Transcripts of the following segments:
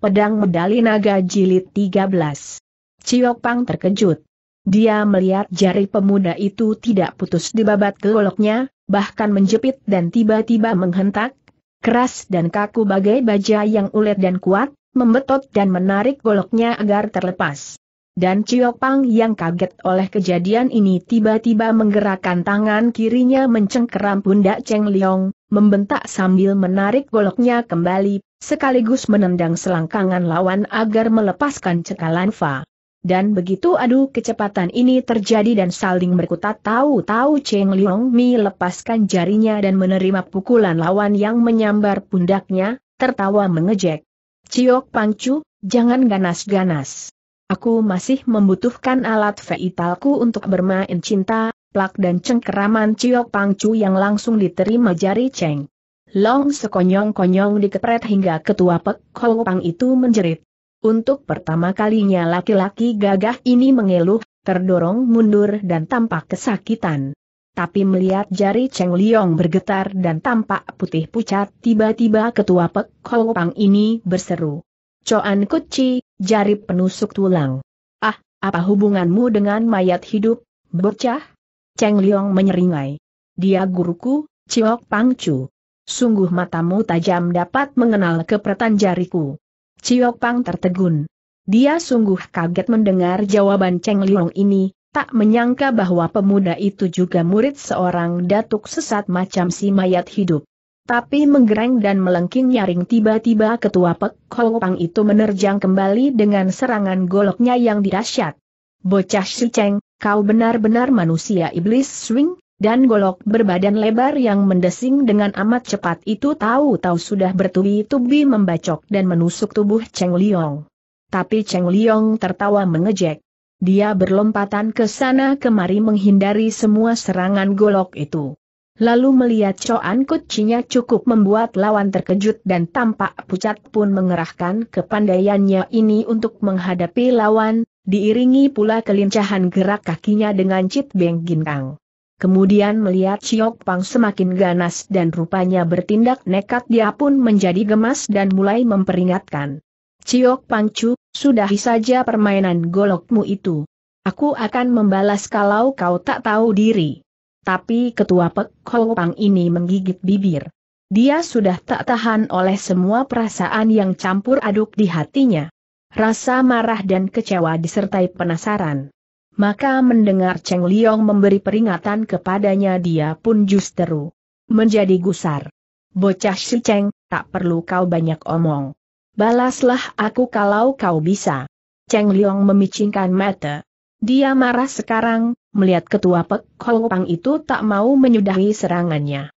Pedang Medali Naga Jilid 13. Ciok Pang terkejut. Dia melihat jari pemuda itu tidak putus di babat goloknya, bahkan menjepit dan tiba-tiba menghentak, keras dan kaku bagai baja yang ulet dan kuat, membetot dan menarik goloknya agar terlepas. Dan Ciok Pang yang kaget oleh kejadian ini tiba-tiba menggerakkan tangan kirinya mencengkeram pundak Cheng Liong, membentak sambil menarik goloknya kembali, sekaligus menendang selangkangan lawan agar melepaskan cekalan Fa. Dan begitu adu kecepatan ini terjadi dan saling berkutat tahu-tahu Cheng Liong Mi lepaskan jarinya dan menerima pukulan lawan yang menyambar pundaknya, tertawa mengejek. Ciok Pangcu, jangan ganas-ganas. Aku masih membutuhkan alat veitalku untuk bermain cinta, plak dan cengkeraman Ciok Pangcu yang langsung diterima jari Cheng. Long sekonyong-konyong dikepret hingga ketua Pek Kho Pang itu menjerit. Untuk pertama kalinya laki-laki gagah ini mengeluh, terdorong mundur dan tampak kesakitan. Tapi melihat jari Cheng Liong bergetar dan tampak putih pucat, tiba-tiba ketua Pek Kho Pang ini berseru. Coan Kuci, jari penusuk tulang. Ah, apa hubunganmu dengan mayat hidup, bocah? Cheng Liong menyeringai. Dia guruku, Ciok Pangcu. Sungguh matamu tajam dapat mengenal kepretan jariku. Ciok Pang tertegun. Dia sungguh kaget mendengar jawaban Cheng Liong ini, tak menyangka bahwa pemuda itu juga murid seorang datuk sesat macam si mayat hidup. Tapi menggereng dan melengking nyaring tiba-tiba ketua Pek Pang itu menerjang kembali dengan serangan goloknya yang dirasyat. Bocah si Cheng, kau benar-benar manusia iblis swing, dan golok berbadan lebar yang mendesing dengan amat cepat itu tahu-tahu sudah bertubi-tubi membacok dan menusuk tubuh Cheng Liong. Tapi Cheng Liong tertawa mengejek. Dia berlompatan ke sana kemari menghindari semua serangan golok itu. Lalu melihat Coan Kucinya cukup membuat lawan terkejut dan tampak pucat pun mengerahkan kepandaiannya ini untuk menghadapi lawan, diiringi pula kelincahan gerak kakinya dengan Cit Beng Ginkang. Kemudian melihat Ciok Pang semakin ganas dan rupanya bertindak nekat dia pun menjadi gemas dan mulai memperingatkan. Ciok Chu, sudahi saja permainan golokmu itu. Aku akan membalas kalau kau tak tahu diri. Tapi ketua Pek Ho Pang ini menggigit bibir. Dia sudah tak tahan oleh semua perasaan yang campur aduk di hatinya. Rasa marah dan kecewa disertai penasaran. Maka mendengar Cheng Liong memberi peringatan kepadanya dia pun justru menjadi gusar. Bocah si Cheng, tak perlu kau banyak omong. Balaslah aku kalau kau bisa. Cheng Liong memicingkan mata. Dia marah sekarang, melihat ketua Pek Hou Pang itu tak mau menyudahi serangannya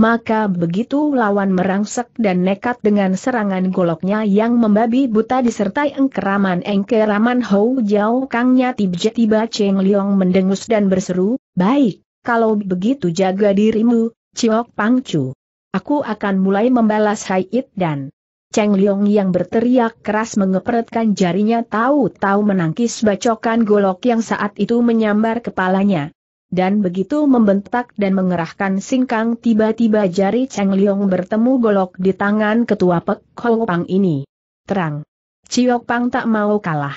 maka begitu lawan merangsek dan nekat dengan serangan goloknya yang membabi buta disertai engkeraman engkeraman Hou Jiao Kangnya tiba-tiba Cheng Liang mendengus dan berseru, baik, kalau begitu jaga dirimu, Ciok Pangcu. Aku akan mulai membalas Hai It dan Cheng Liang yang berteriak keras mengeperetkan jarinya tahu-tahu menangkis bacokan golok yang saat itu menyambar kepalanya dan begitu membentak dan mengerahkan singkang tiba-tiba jari Cheng Liong bertemu golok di tangan ketua Pek Hou Pang ini. Terang. Ciok Pang tak mau kalah.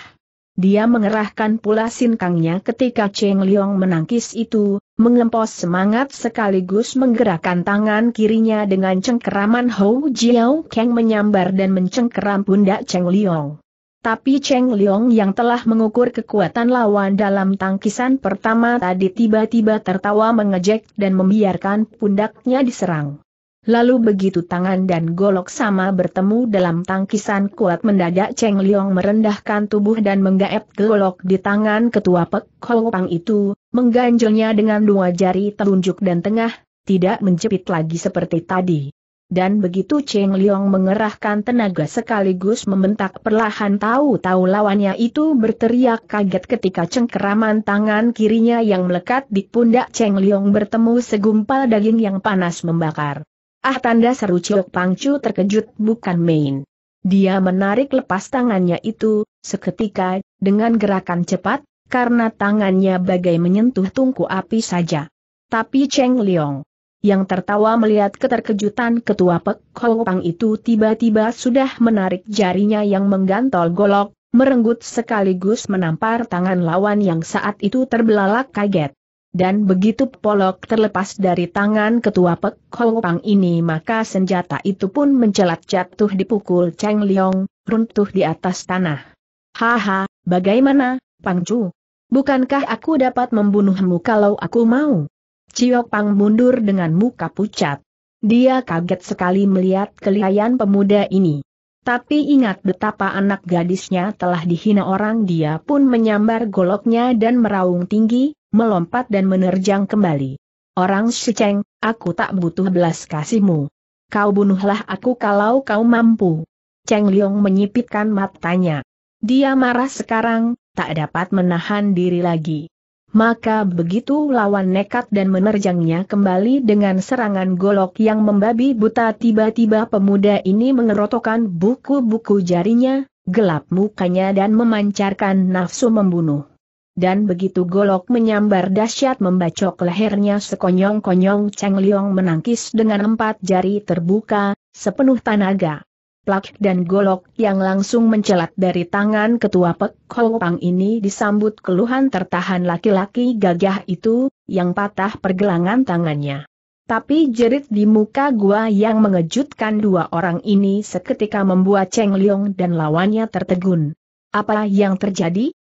Dia mengerahkan pula singkangnya ketika Cheng Liong menangkis itu, mengempos semangat sekaligus menggerakkan tangan kirinya dengan cengkeraman Hou Jiao Kang menyambar dan mencengkeram pundak Cheng Liong. Tapi Cheng Liong yang telah mengukur kekuatan lawan dalam tangkisan pertama tadi tiba-tiba tertawa mengejek dan membiarkan pundaknya diserang. Lalu begitu tangan dan golok sama bertemu dalam tangkisan kuat mendadak Cheng Liong merendahkan tubuh dan menggaep golok di tangan ketua Pek Pang itu, mengganjelnya dengan dua jari telunjuk dan tengah, tidak menjepit lagi seperti tadi dan begitu Cheng Liong mengerahkan tenaga sekaligus membentak perlahan tahu-tahu lawannya itu berteriak kaget ketika cengkeraman tangan kirinya yang melekat di pundak Cheng Liong bertemu segumpal daging yang panas membakar. Ah tanda seru Ciok Pangcu terkejut bukan main. Dia menarik lepas tangannya itu, seketika, dengan gerakan cepat, karena tangannya bagai menyentuh tungku api saja. Tapi Cheng Liong yang tertawa melihat keterkejutan ketua Pek Pang itu tiba-tiba sudah menarik jarinya yang menggantol golok, merenggut sekaligus menampar tangan lawan yang saat itu terbelalak kaget. Dan begitu polok terlepas dari tangan ketua Pek Pang ini maka senjata itu pun mencelat jatuh dipukul Cheng Liong, runtuh di atas tanah. Haha, bagaimana, Pang Chu? Bukankah aku dapat membunuhmu kalau aku mau? Cio Pang mundur dengan muka pucat. Dia kaget sekali melihat kelihayan pemuda ini. Tapi ingat betapa anak gadisnya telah dihina orang dia pun menyambar goloknya dan meraung tinggi, melompat dan menerjang kembali. Orang seceng, aku tak butuh belas kasihmu. Kau bunuhlah aku kalau kau mampu. Cheng Liong menyipitkan matanya. Dia marah sekarang, tak dapat menahan diri lagi. Maka begitu lawan nekat dan menerjangnya kembali dengan serangan golok yang membabi buta tiba-tiba pemuda ini mengerotokan buku-buku jarinya, gelap mukanya dan memancarkan nafsu membunuh. Dan begitu golok menyambar dahsyat membacok lehernya sekonyong-konyong Cheng Liong menangkis dengan empat jari terbuka, sepenuh tenaga plak dan golok yang langsung mencelat dari tangan ketua Pek Pang ini disambut keluhan tertahan laki-laki gagah itu, yang patah pergelangan tangannya. Tapi jerit di muka gua yang mengejutkan dua orang ini seketika membuat Cheng Liong dan lawannya tertegun. Apa yang terjadi?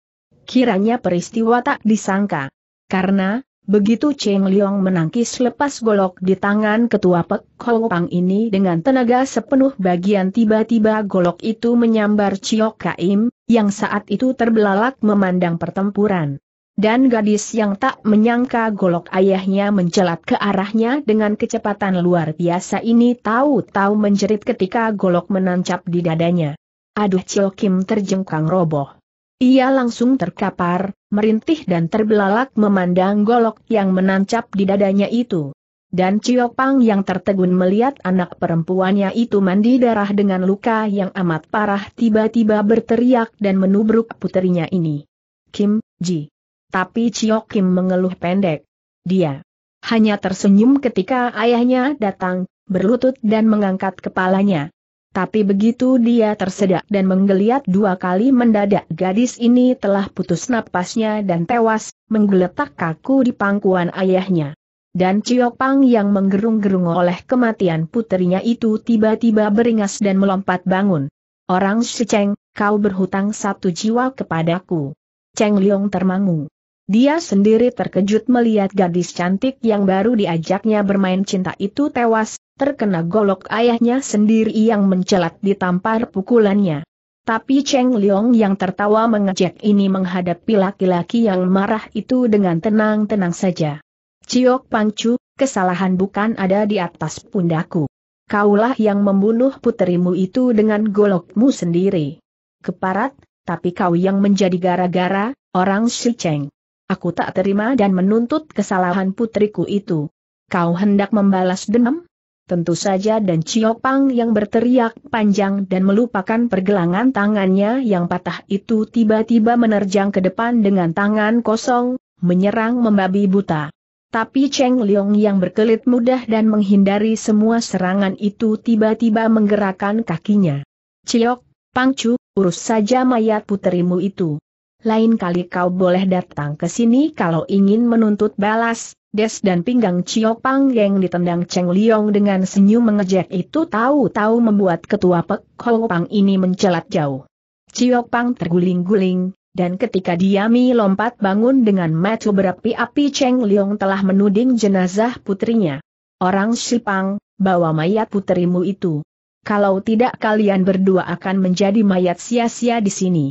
Kiranya peristiwa tak disangka. Karena, Begitu Cheng Liong menangkis lepas golok di tangan ketua Pek Hou Pang ini dengan tenaga sepenuh bagian tiba-tiba golok itu menyambar Chiok Kaim, yang saat itu terbelalak memandang pertempuran. Dan gadis yang tak menyangka golok ayahnya mencelat ke arahnya dengan kecepatan luar biasa ini tahu-tahu menjerit ketika golok menancap di dadanya. Aduh Chio Kim terjengkang roboh. Ia langsung terkapar, merintih dan terbelalak memandang golok yang menancap di dadanya itu. Dan Pang yang tertegun melihat anak perempuannya itu mandi darah dengan luka yang amat parah tiba-tiba berteriak dan menubruk putrinya ini. Kim, Ji. Tapi Ciok Kim mengeluh pendek. Dia hanya tersenyum ketika ayahnya datang, berlutut dan mengangkat kepalanya. Tapi begitu dia tersedak dan menggeliat dua kali mendadak gadis ini telah putus napasnya dan tewas, menggeletak kaku di pangkuan ayahnya. Dan Pang yang menggerung-gerung oleh kematian putrinya itu tiba-tiba beringas dan melompat bangun. Orang si Cheng, kau berhutang satu jiwa kepadaku. Cheng Liong termangu. Dia sendiri terkejut melihat gadis cantik yang baru diajaknya bermain cinta itu tewas, terkena golok ayahnya sendiri yang mencelat ditampar pukulannya. Tapi Cheng Leong yang tertawa mengejek ini menghadapi laki-laki yang marah itu dengan tenang-tenang saja. Ciok Pangcu, kesalahan bukan ada di atas pundaku. Kaulah yang membunuh puterimu itu dengan golokmu sendiri. Keparat, tapi kau yang menjadi gara-gara, orang si Cheng. Aku tak terima dan menuntut kesalahan putriku itu. Kau hendak membalas dendam? Tentu saja dan Cio Pang yang berteriak panjang dan melupakan pergelangan tangannya yang patah itu tiba-tiba menerjang ke depan dengan tangan kosong, menyerang membabi buta. Tapi Cheng Liang yang berkelit mudah dan menghindari semua serangan itu tiba-tiba menggerakkan kakinya. Ciok, Pangcu, urus saja mayat putrimu itu lain kali kau boleh datang ke sini kalau ingin menuntut balas, Des dan pinggang Cio Pang yang ditendang Cheng Liong dengan senyum mengejek itu tahu-tahu membuat ketua Pek Ho Pang ini mencelat jauh. Cio Pang terguling-guling, dan ketika Diami lompat bangun dengan mata berapi-api Cheng Liong telah menuding jenazah putrinya. Orang Sipang, bawa mayat putrimu itu. Kalau tidak kalian berdua akan menjadi mayat sia-sia di sini.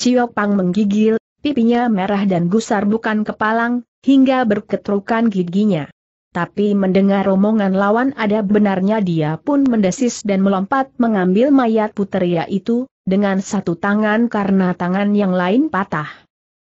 Cio Pang menggigil, pipinya merah dan gusar bukan kepalang, hingga berketrukan giginya. Tapi mendengar omongan lawan ada benarnya dia pun mendesis dan melompat mengambil mayat puteria itu, dengan satu tangan karena tangan yang lain patah.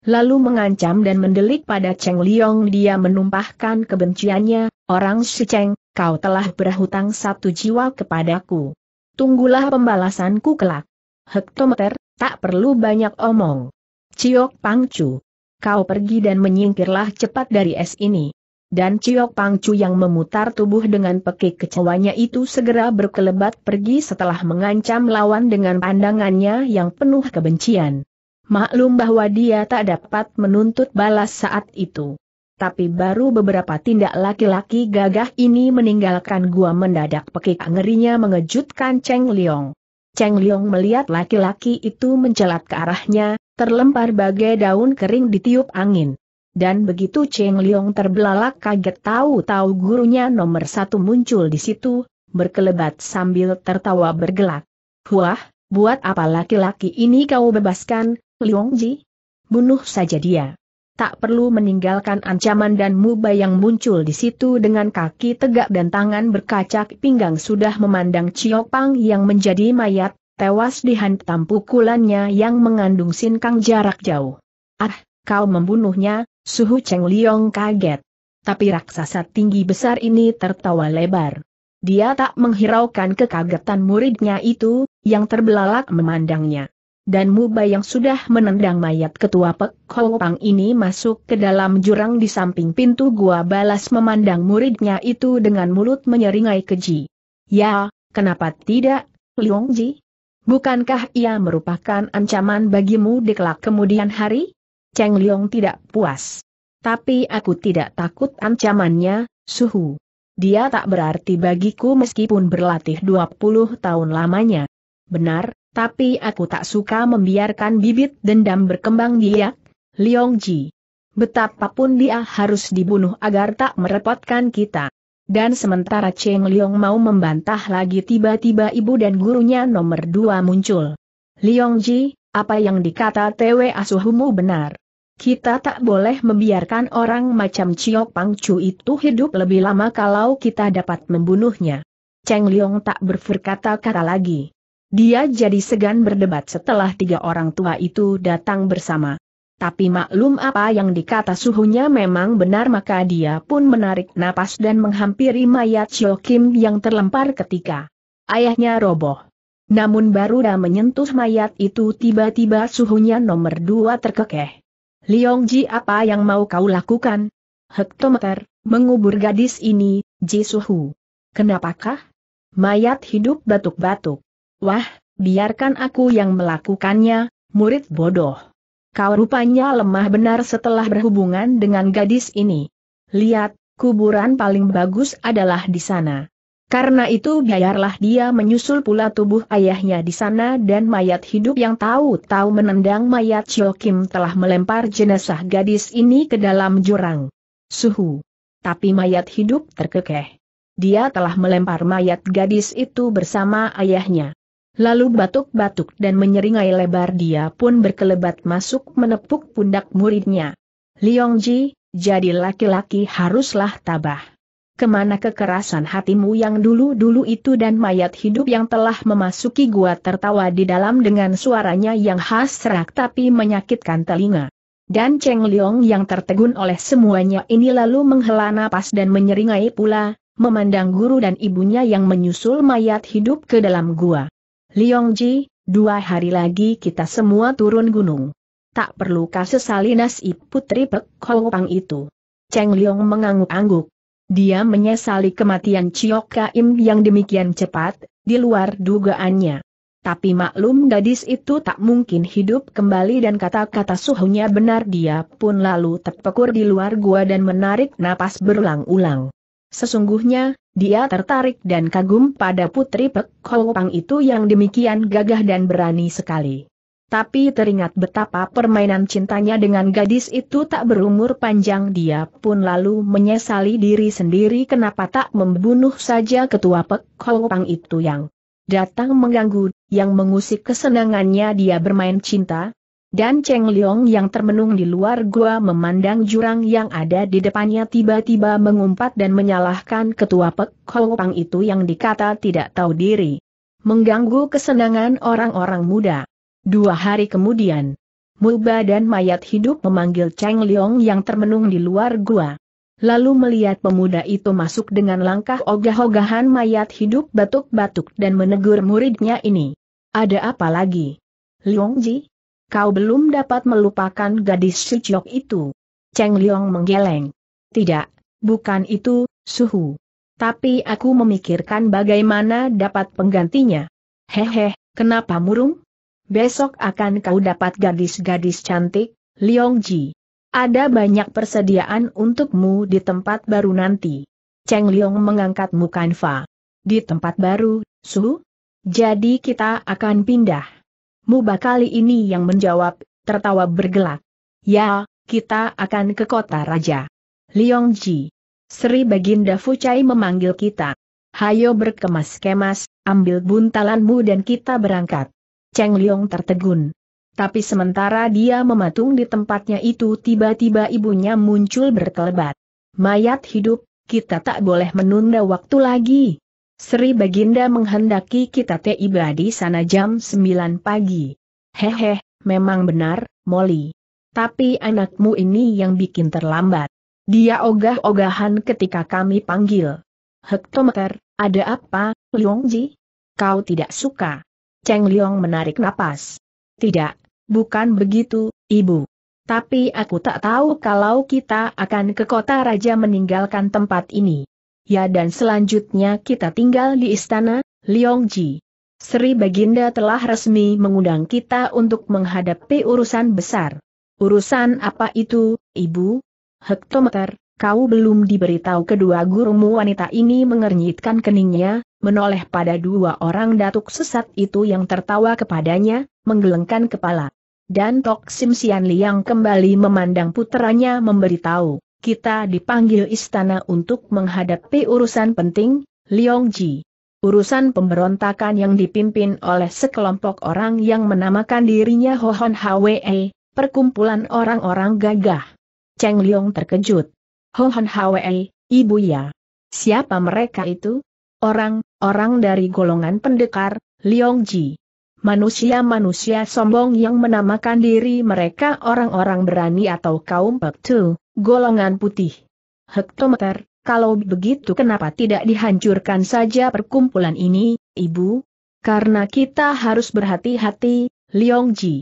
Lalu mengancam dan mendelik pada Cheng Liong dia menumpahkan kebenciannya, orang si Cheng, kau telah berhutang satu jiwa kepadaku. Tunggulah pembalasanku kelak. Hektometer, Tak perlu banyak omong. Ciok Pangcu. Kau pergi dan menyingkirlah cepat dari es ini. Dan Ciok Pangcu yang memutar tubuh dengan pekik kecewanya itu segera berkelebat pergi setelah mengancam lawan dengan pandangannya yang penuh kebencian. Maklum bahwa dia tak dapat menuntut balas saat itu. Tapi baru beberapa tindak laki-laki gagah ini meninggalkan gua mendadak pekik ngerinya mengejutkan Cheng Liong. Cheng Liong melihat laki-laki itu mencelat ke arahnya, terlempar bagai daun kering ditiup angin. Dan begitu Cheng Liong terbelalak kaget tahu-tahu gurunya nomor satu muncul di situ, berkelebat sambil tertawa bergelak. Wah, buat apa laki-laki ini kau bebaskan, Liong Ji? Bunuh saja dia tak perlu meninggalkan ancaman dan muba yang muncul di situ dengan kaki tegak dan tangan berkacak pinggang sudah memandang Ciopang yang menjadi mayat, tewas dihantam pukulannya yang mengandung sinkang jarak jauh. Ah, kau membunuhnya, suhu Cheng Liong kaget. Tapi raksasa tinggi besar ini tertawa lebar. Dia tak menghiraukan kekagetan muridnya itu, yang terbelalak memandangnya dan Muba yang sudah menendang mayat ketua Pek Ho ini masuk ke dalam jurang di samping pintu gua balas memandang muridnya itu dengan mulut menyeringai keji. Ya, kenapa tidak, Liong Ji? Bukankah ia merupakan ancaman bagimu di kelak kemudian hari? Cheng Liong tidak puas. Tapi aku tidak takut ancamannya, suhu. Dia tak berarti bagiku meskipun berlatih 20 tahun lamanya. Benar, tapi aku tak suka membiarkan bibit dendam berkembang biak, Liong Ji. Betapapun dia harus dibunuh agar tak merepotkan kita. Dan sementara Cheng Liong mau membantah lagi tiba-tiba ibu dan gurunya nomor dua muncul. Liong Ji, apa yang dikata TW Asuhumu benar. Kita tak boleh membiarkan orang macam Chiok Pang Chu itu hidup lebih lama kalau kita dapat membunuhnya. Cheng Liong tak berkata-kata lagi. Dia jadi segan berdebat setelah tiga orang tua itu datang bersama. Tapi maklum apa yang dikata suhunya memang benar maka dia pun menarik napas dan menghampiri mayat Shio Kim yang terlempar ketika ayahnya roboh. Namun baru dah menyentuh mayat itu tiba-tiba suhunya nomor dua terkekeh. Liong Ji apa yang mau kau lakukan? Hektometer, mengubur gadis ini, Ji Suhu. Kenapakah? Mayat hidup batuk-batuk. Wah, biarkan aku yang melakukannya, murid bodoh. Kau rupanya lemah benar setelah berhubungan dengan gadis ini. Lihat, kuburan paling bagus adalah di sana. Karena itu biarlah dia menyusul pula tubuh ayahnya di sana dan mayat hidup yang tahu-tahu menendang mayat Kim telah melempar jenazah gadis ini ke dalam jurang. Suhu. Tapi mayat hidup terkekeh. Dia telah melempar mayat gadis itu bersama ayahnya. Lalu batuk-batuk dan menyeringai lebar dia pun berkelebat masuk menepuk pundak muridnya. Liong Ji, jadi laki-laki haruslah tabah. Kemana kekerasan hatimu yang dulu-dulu itu dan mayat hidup yang telah memasuki gua tertawa di dalam dengan suaranya yang khas serak tapi menyakitkan telinga. Dan Cheng Liong yang tertegun oleh semuanya ini lalu menghela napas dan menyeringai pula, memandang guru dan ibunya yang menyusul mayat hidup ke dalam gua. Liong Ji, dua hari lagi kita semua turun gunung. Tak perlu kasih nasib putri Pek Pang itu? Cheng Liong mengangguk-angguk. Dia menyesali kematian Chiok Kaim yang demikian cepat, di luar dugaannya. Tapi maklum gadis itu tak mungkin hidup kembali dan kata-kata suhunya benar dia pun lalu terpekur di luar gua dan menarik napas berulang-ulang. Sesungguhnya, dia tertarik dan kagum pada putri Pek Hopang itu yang demikian gagah dan berani sekali. Tapi teringat betapa permainan cintanya dengan gadis itu tak berumur panjang dia pun lalu menyesali diri sendiri kenapa tak membunuh saja ketua Pek Hopang itu yang datang mengganggu, yang mengusik kesenangannya dia bermain cinta, dan Cheng Liong yang termenung di luar gua memandang jurang yang ada di depannya tiba-tiba mengumpat dan menyalahkan ketua Pek Pang itu yang dikata tidak tahu diri. Mengganggu kesenangan orang-orang muda. Dua hari kemudian, Mulba dan mayat hidup memanggil Cheng Liong yang termenung di luar gua. Lalu melihat pemuda itu masuk dengan langkah ogah-ogahan mayat hidup batuk-batuk dan menegur muridnya ini. Ada apa lagi? Liong Ji? kau belum dapat melupakan gadis Suciok itu. Cheng Liong menggeleng. Tidak, bukan itu, Suhu. Tapi aku memikirkan bagaimana dapat penggantinya. Hehe, kenapa murung? Besok akan kau dapat gadis-gadis cantik, Liong Ji. Ada banyak persediaan untukmu di tempat baru nanti. Cheng Liong mengangkat muka Di tempat baru, Suhu? Jadi kita akan pindah. Muba kali ini yang menjawab, tertawa bergelak. Ya, kita akan ke kota raja. Ji. Sri Baginda Fucai memanggil kita. Hayo berkemas-kemas, ambil buntalanmu dan kita berangkat. Cheng Liong tertegun. Tapi sementara dia mematung di tempatnya itu tiba-tiba ibunya muncul berkelebat. Mayat hidup, kita tak boleh menunda waktu lagi. Sri Baginda menghendaki kita tiba di sana jam 9 pagi. Hehe, memang benar, Molly. Tapi anakmu ini yang bikin terlambat. Dia ogah-ogahan ketika kami panggil. Hektometer, ada apa, Liongji? Kau tidak suka? Cheng Liong menarik napas. Tidak, bukan begitu, Ibu. Tapi aku tak tahu kalau kita akan ke kota raja meninggalkan tempat ini ya dan selanjutnya kita tinggal di istana, Ji. Sri Baginda telah resmi mengundang kita untuk menghadapi urusan besar. Urusan apa itu, Ibu? Hektometer, kau belum diberitahu kedua gurumu wanita ini mengernyitkan keningnya, menoleh pada dua orang datuk sesat itu yang tertawa kepadanya, menggelengkan kepala. Dan Tok Sim Sian Liang kembali memandang puteranya memberitahu kita dipanggil istana untuk menghadapi urusan penting, Liong Ji. Urusan pemberontakan yang dipimpin oleh sekelompok orang yang menamakan dirinya Hohon Hwe, perkumpulan orang-orang gagah. Cheng Liong terkejut. Hohon Hwe, ibu ya. Siapa mereka itu? Orang, orang dari golongan pendekar, Liong Ji. Manusia-manusia sombong yang menamakan diri mereka orang-orang berani atau kaum pektu. Golongan putih. Hektometer, kalau begitu kenapa tidak dihancurkan saja perkumpulan ini, Ibu? Karena kita harus berhati-hati, Ji.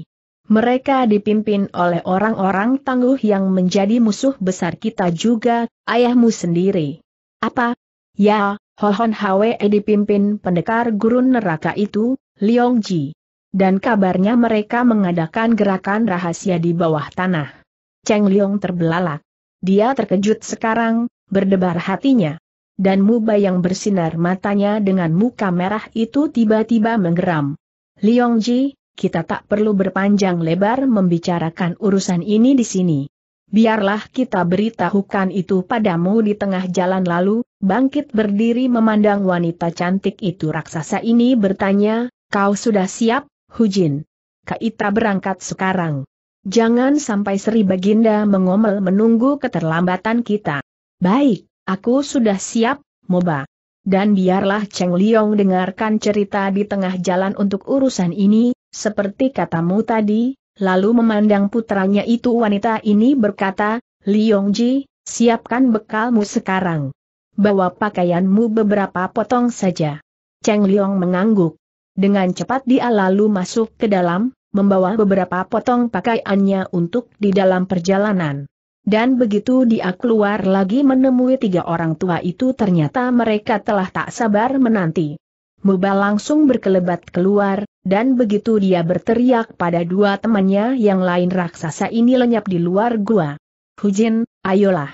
Mereka dipimpin oleh orang-orang tangguh yang menjadi musuh besar kita juga, ayahmu sendiri. Apa? Ya, Hohon Hwe dipimpin pendekar gurun neraka itu, Ji. Dan kabarnya mereka mengadakan gerakan rahasia di bawah tanah. Cheng Liong terbelalak. Dia terkejut sekarang, berdebar hatinya. Dan muba yang bersinar matanya dengan muka merah itu tiba-tiba menggeram. Liong Ji, kita tak perlu berpanjang lebar membicarakan urusan ini di sini. Biarlah kita beritahukan itu padamu di tengah jalan lalu, bangkit berdiri memandang wanita cantik itu raksasa ini bertanya, kau sudah siap, Hujin? Kaita berangkat sekarang. Jangan sampai Sri Baginda mengomel menunggu keterlambatan kita. Baik, aku sudah siap, Moba. Dan biarlah Cheng Liong dengarkan cerita di tengah jalan untuk urusan ini, seperti katamu tadi, lalu memandang putranya itu wanita ini berkata, Liong Ji, siapkan bekalmu sekarang. Bawa pakaianmu beberapa potong saja. Cheng Liong mengangguk. Dengan cepat dia lalu masuk ke dalam, membawa beberapa potong pakaiannya untuk di dalam perjalanan. Dan begitu dia keluar lagi menemui tiga orang tua itu ternyata mereka telah tak sabar menanti. Muba langsung berkelebat keluar, dan begitu dia berteriak pada dua temannya yang lain raksasa ini lenyap di luar gua. Hujin, ayolah.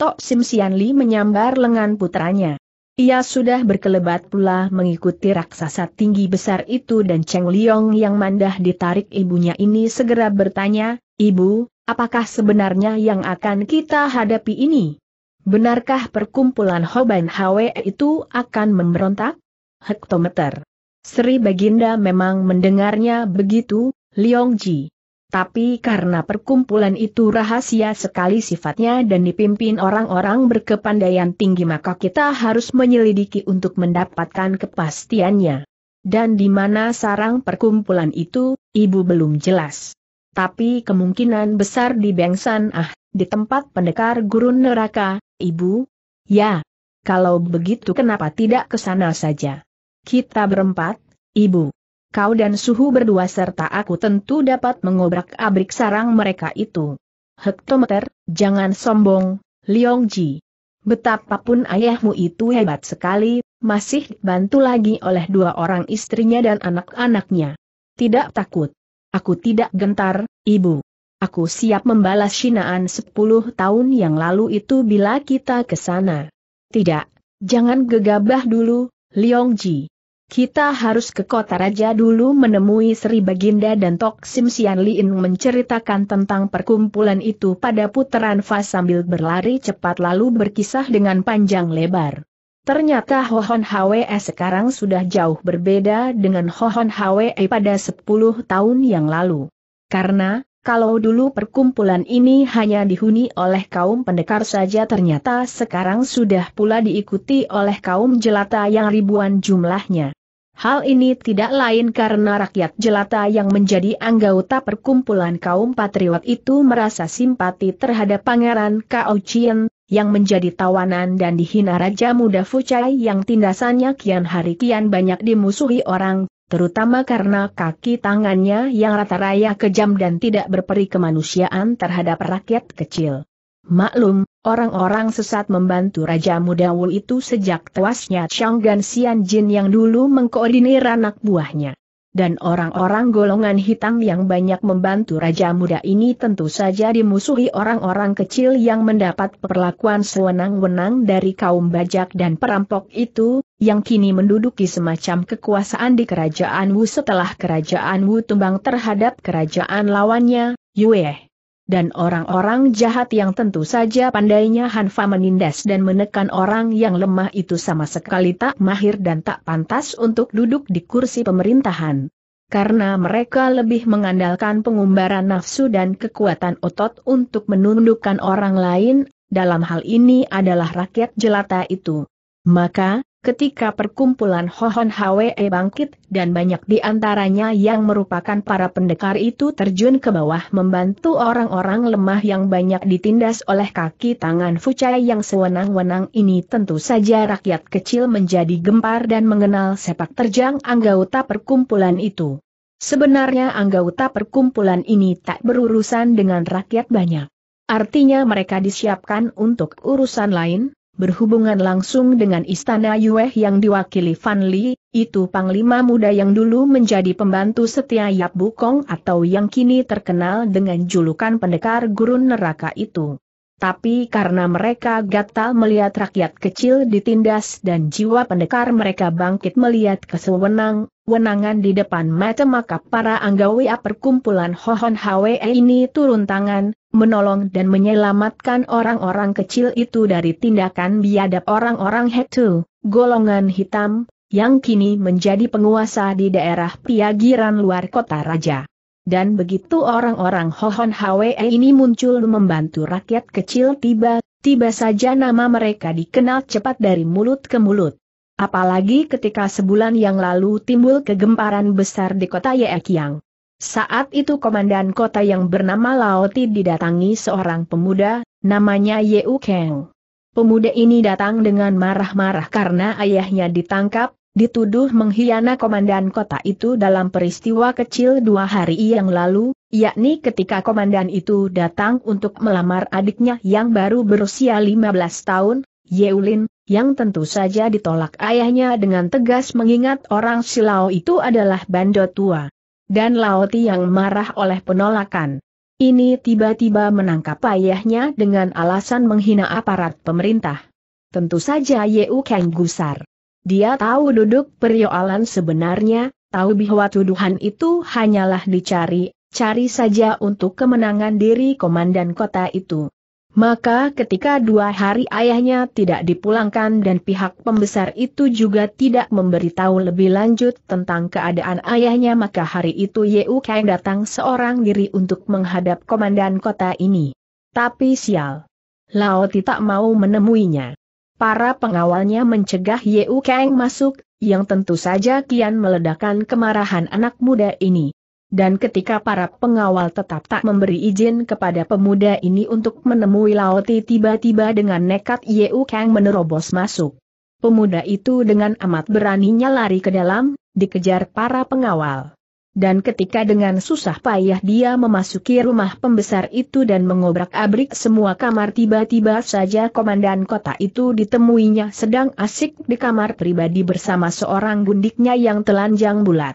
Tok Sim Sian Li menyambar lengan putranya. Ia sudah berkelebat pula mengikuti raksasa tinggi besar itu dan Cheng Liong yang mandah ditarik ibunya ini segera bertanya, Ibu, apakah sebenarnya yang akan kita hadapi ini? Benarkah perkumpulan Hoban Hwe itu akan memberontak? Hektometer. Sri Baginda memang mendengarnya begitu, Liong Ji. Tapi karena perkumpulan itu rahasia sekali sifatnya dan dipimpin orang-orang berkepandaian tinggi maka kita harus menyelidiki untuk mendapatkan kepastiannya. Dan di mana sarang perkumpulan itu, ibu belum jelas. Tapi kemungkinan besar di Bengsan Ah, di tempat pendekar gurun neraka, ibu? Ya. Kalau begitu kenapa tidak ke sana saja? Kita berempat, ibu kau dan suhu berdua serta aku tentu dapat mengobrak-abrik sarang mereka itu. Hektometer, jangan sombong, Liong Ji. Betapapun ayahmu itu hebat sekali, masih dibantu lagi oleh dua orang istrinya dan anak-anaknya. Tidak takut. Aku tidak gentar, ibu. Aku siap membalas sinaan sepuluh tahun yang lalu itu bila kita ke sana. Tidak, jangan gegabah dulu, Liong Ji. Kita harus ke kota raja dulu menemui Sri Baginda dan Tok Sim Sian Liin menceritakan tentang perkumpulan itu pada puteran Fa sambil berlari cepat lalu berkisah dengan panjang lebar. Ternyata Hohon Hwe sekarang sudah jauh berbeda dengan Hohon Hwe pada 10 tahun yang lalu. Karena, kalau dulu perkumpulan ini hanya dihuni oleh kaum pendekar saja ternyata sekarang sudah pula diikuti oleh kaum jelata yang ribuan jumlahnya. Hal ini tidak lain karena rakyat jelata yang menjadi anggota perkumpulan kaum patriot itu merasa simpati terhadap pangeran Kao Chien, yang menjadi tawanan dan dihina Raja Muda Fucai yang tindasannya kian hari kian banyak dimusuhi orang, terutama karena kaki tangannya yang rata-raya kejam dan tidak berperi kemanusiaan terhadap rakyat kecil. Maklum, Orang-orang sesat membantu Raja Muda Wu itu sejak tewasnya Chang Gan Xian Jin yang dulu mengkoordinir anak buahnya. Dan orang-orang golongan hitam yang banyak membantu Raja Muda ini tentu saja dimusuhi orang-orang kecil yang mendapat perlakuan sewenang-wenang dari kaum bajak dan perampok itu, yang kini menduduki semacam kekuasaan di Kerajaan Wu setelah Kerajaan Wu tumbang terhadap kerajaan lawannya, Yueh dan orang-orang jahat yang tentu saja pandainya Hanfa menindas dan menekan orang yang lemah itu sama sekali tak mahir dan tak pantas untuk duduk di kursi pemerintahan. Karena mereka lebih mengandalkan pengumbaran nafsu dan kekuatan otot untuk menundukkan orang lain, dalam hal ini adalah rakyat jelata itu. Maka, Ketika perkumpulan Hohon Hwe bangkit, dan banyak di antaranya yang merupakan para pendekar itu terjun ke bawah membantu orang-orang lemah yang banyak ditindas oleh kaki tangan Fucai yang sewenang-wenang ini tentu saja rakyat kecil menjadi gempar dan mengenal sepak terjang anggota perkumpulan itu. Sebenarnya anggota perkumpulan ini tak berurusan dengan rakyat banyak. Artinya mereka disiapkan untuk urusan lain, berhubungan langsung dengan istana Yue yang diwakili Fan Li, itu panglima muda yang dulu menjadi pembantu setia Yap Bukong atau yang kini terkenal dengan julukan pendekar gurun neraka itu. Tapi karena mereka gatal melihat rakyat kecil ditindas dan jiwa pendekar mereka bangkit melihat kesewenang-wenangan di depan mata maka para anggawi perkumpulan Hohon Hwe ini turun tangan, menolong dan menyelamatkan orang-orang kecil itu dari tindakan biadab orang-orang Hetu, golongan hitam, yang kini menjadi penguasa di daerah piagiran luar kota raja. Dan begitu orang-orang Hohon Hwe ini muncul membantu rakyat kecil tiba-tiba saja nama mereka dikenal cepat dari mulut ke mulut. Apalagi ketika sebulan yang lalu timbul kegemparan besar di kota Yekiang. Saat itu komandan kota yang bernama Laoti didatangi seorang pemuda, namanya Yeu Kang. Pemuda ini datang dengan marah-marah karena ayahnya ditangkap, dituduh menghiana komandan kota itu dalam peristiwa kecil dua hari yang lalu, yakni ketika komandan itu datang untuk melamar adiknya yang baru berusia 15 tahun, Yeulin, yang tentu saja ditolak ayahnya dengan tegas mengingat orang Silao itu adalah bandot tua dan Laoti yang marah oleh penolakan. Ini tiba-tiba menangkap ayahnya dengan alasan menghina aparat pemerintah. Tentu saja Yeu Kang gusar. Dia tahu duduk perioalan sebenarnya, tahu bahwa tuduhan itu hanyalah dicari, cari saja untuk kemenangan diri komandan kota itu. Maka ketika dua hari ayahnya tidak dipulangkan dan pihak pembesar itu juga tidak memberitahu lebih lanjut tentang keadaan ayahnya maka hari itu Yeu Kang datang seorang diri untuk menghadap komandan kota ini. Tapi sial. Lao tidak mau menemuinya. Para pengawalnya mencegah Yeu Kang masuk, yang tentu saja kian meledakkan kemarahan anak muda ini. Dan ketika para pengawal tetap tak memberi izin kepada pemuda ini untuk menemui Laoti tiba-tiba dengan nekat Yeu Kang menerobos masuk. Pemuda itu dengan amat beraninya lari ke dalam, dikejar para pengawal. Dan ketika dengan susah payah dia memasuki rumah pembesar itu dan mengobrak-abrik semua kamar tiba-tiba saja komandan kota itu ditemuinya sedang asik di kamar pribadi bersama seorang gundiknya yang telanjang bulat.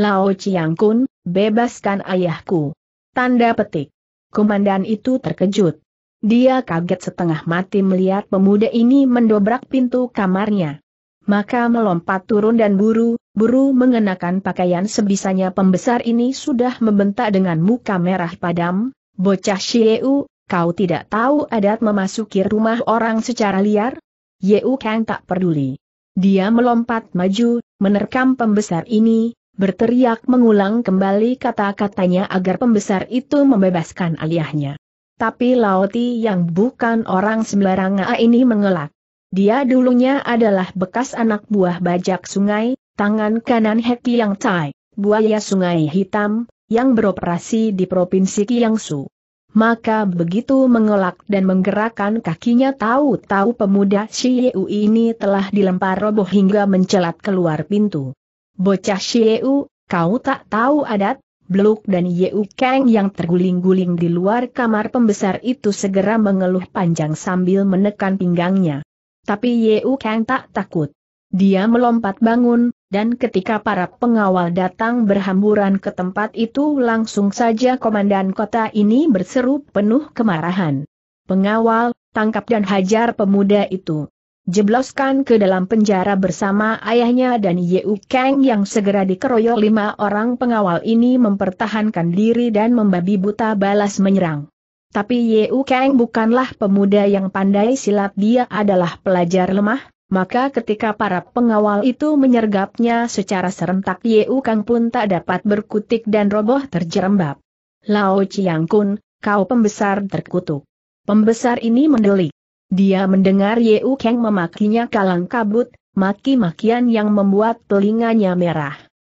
Lao Chiang Kun, Bebaskan ayahku. Tanda petik. Komandan itu terkejut. Dia kaget setengah mati melihat pemuda ini mendobrak pintu kamarnya. Maka melompat turun dan buru, buru mengenakan pakaian sebisanya pembesar ini sudah membentak dengan muka merah padam, bocah Xieu, kau tidak tahu adat memasuki rumah orang secara liar? Yeu Kang tak peduli. Dia melompat maju, menerkam pembesar ini, berteriak mengulang kembali kata-katanya agar pembesar itu membebaskan aliahnya. Tapi Laoti yang bukan orang sembarangan ini mengelak. Dia dulunya adalah bekas anak buah bajak sungai, tangan kanan Heki Yang Tai, buaya sungai hitam, yang beroperasi di Provinsi Kiangsu. Maka begitu mengelak dan menggerakkan kakinya tahu-tahu pemuda Shiyu ini telah dilempar roboh hingga mencelat keluar pintu. Bocah Xieu, kau tak tahu adat, Bluk dan Yeu Kang yang terguling-guling di luar kamar pembesar itu segera mengeluh panjang sambil menekan pinggangnya. Tapi Yeu Kang tak takut. Dia melompat bangun, dan ketika para pengawal datang berhamburan ke tempat itu langsung saja komandan kota ini berseru penuh kemarahan. Pengawal, tangkap dan hajar pemuda itu jebloskan ke dalam penjara bersama ayahnya dan Yeu Kang yang segera dikeroyok lima orang pengawal ini mempertahankan diri dan membabi buta balas menyerang. Tapi Yeu Kang bukanlah pemuda yang pandai silat dia adalah pelajar lemah, maka ketika para pengawal itu menyergapnya secara serentak Yeu Kang pun tak dapat berkutik dan roboh terjerembab. Lao Chiang Kun, kau pembesar terkutuk. Pembesar ini mendelik. Dia mendengar U Kang memakinya kalang kabut, maki-makian yang membuat telinganya merah.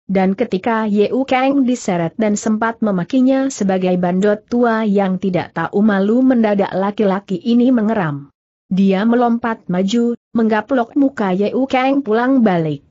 Dan ketika U Kang diseret dan sempat memakinya sebagai bandot tua yang tidak tahu malu mendadak laki-laki ini mengeram. Dia melompat maju, menggaplok muka U Kang pulang balik.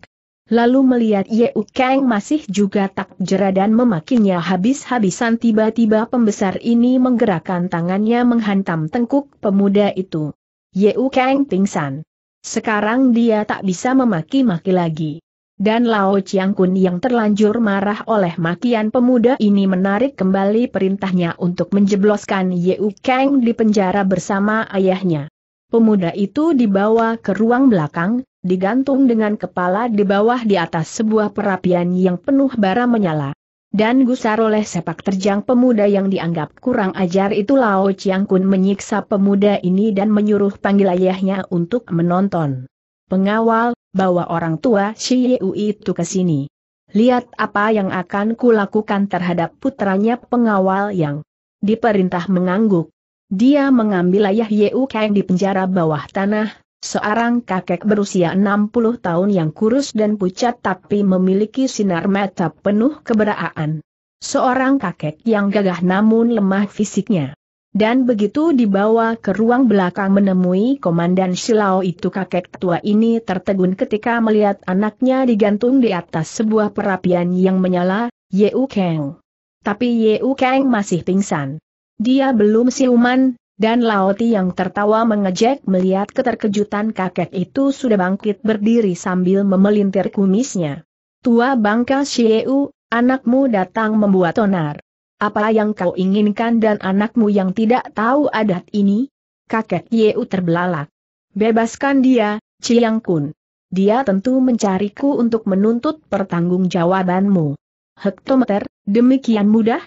Lalu melihat U Kang masih juga tak jera dan memakinya habis-habisan tiba-tiba pembesar ini menggerakkan tangannya menghantam tengkuk pemuda itu. U Kang pingsan. Sekarang dia tak bisa memaki-maki lagi. Dan Lao Chiang Kun yang terlanjur marah oleh makian pemuda ini menarik kembali perintahnya untuk menjebloskan U Kang di penjara bersama ayahnya. Pemuda itu dibawa ke ruang belakang, digantung dengan kepala di bawah di atas sebuah perapian yang penuh bara menyala. Dan gusar oleh sepak terjang pemuda yang dianggap kurang ajar itu Lao Chiang Kun menyiksa pemuda ini dan menyuruh panggil ayahnya untuk menonton. Pengawal, bawa orang tua Shi Yu itu ke sini. Lihat apa yang akan kulakukan terhadap putranya pengawal yang diperintah mengangguk. Dia mengambil ayah Yeu Kang di penjara bawah tanah, Seorang kakek berusia 60 tahun yang kurus dan pucat tapi memiliki sinar mata penuh keberaan. Seorang kakek yang gagah namun lemah fisiknya. Dan begitu dibawa ke ruang belakang menemui Komandan Silau itu kakek tua ini tertegun ketika melihat anaknya digantung di atas sebuah perapian yang menyala, Yeu Kang. Tapi Yeu Kang masih pingsan. Dia belum siuman, dan Laoti yang tertawa mengejek melihat keterkejutan kakek itu sudah bangkit berdiri sambil memelintir kumisnya. Tua bangka Xieu, anakmu datang membuat onar. Apa yang kau inginkan dan anakmu yang tidak tahu adat ini? Kakek Yeu terbelalak. Bebaskan dia, Chiang Kun. Dia tentu mencariku untuk menuntut pertanggungjawabanmu. Hektometer, demikian mudah?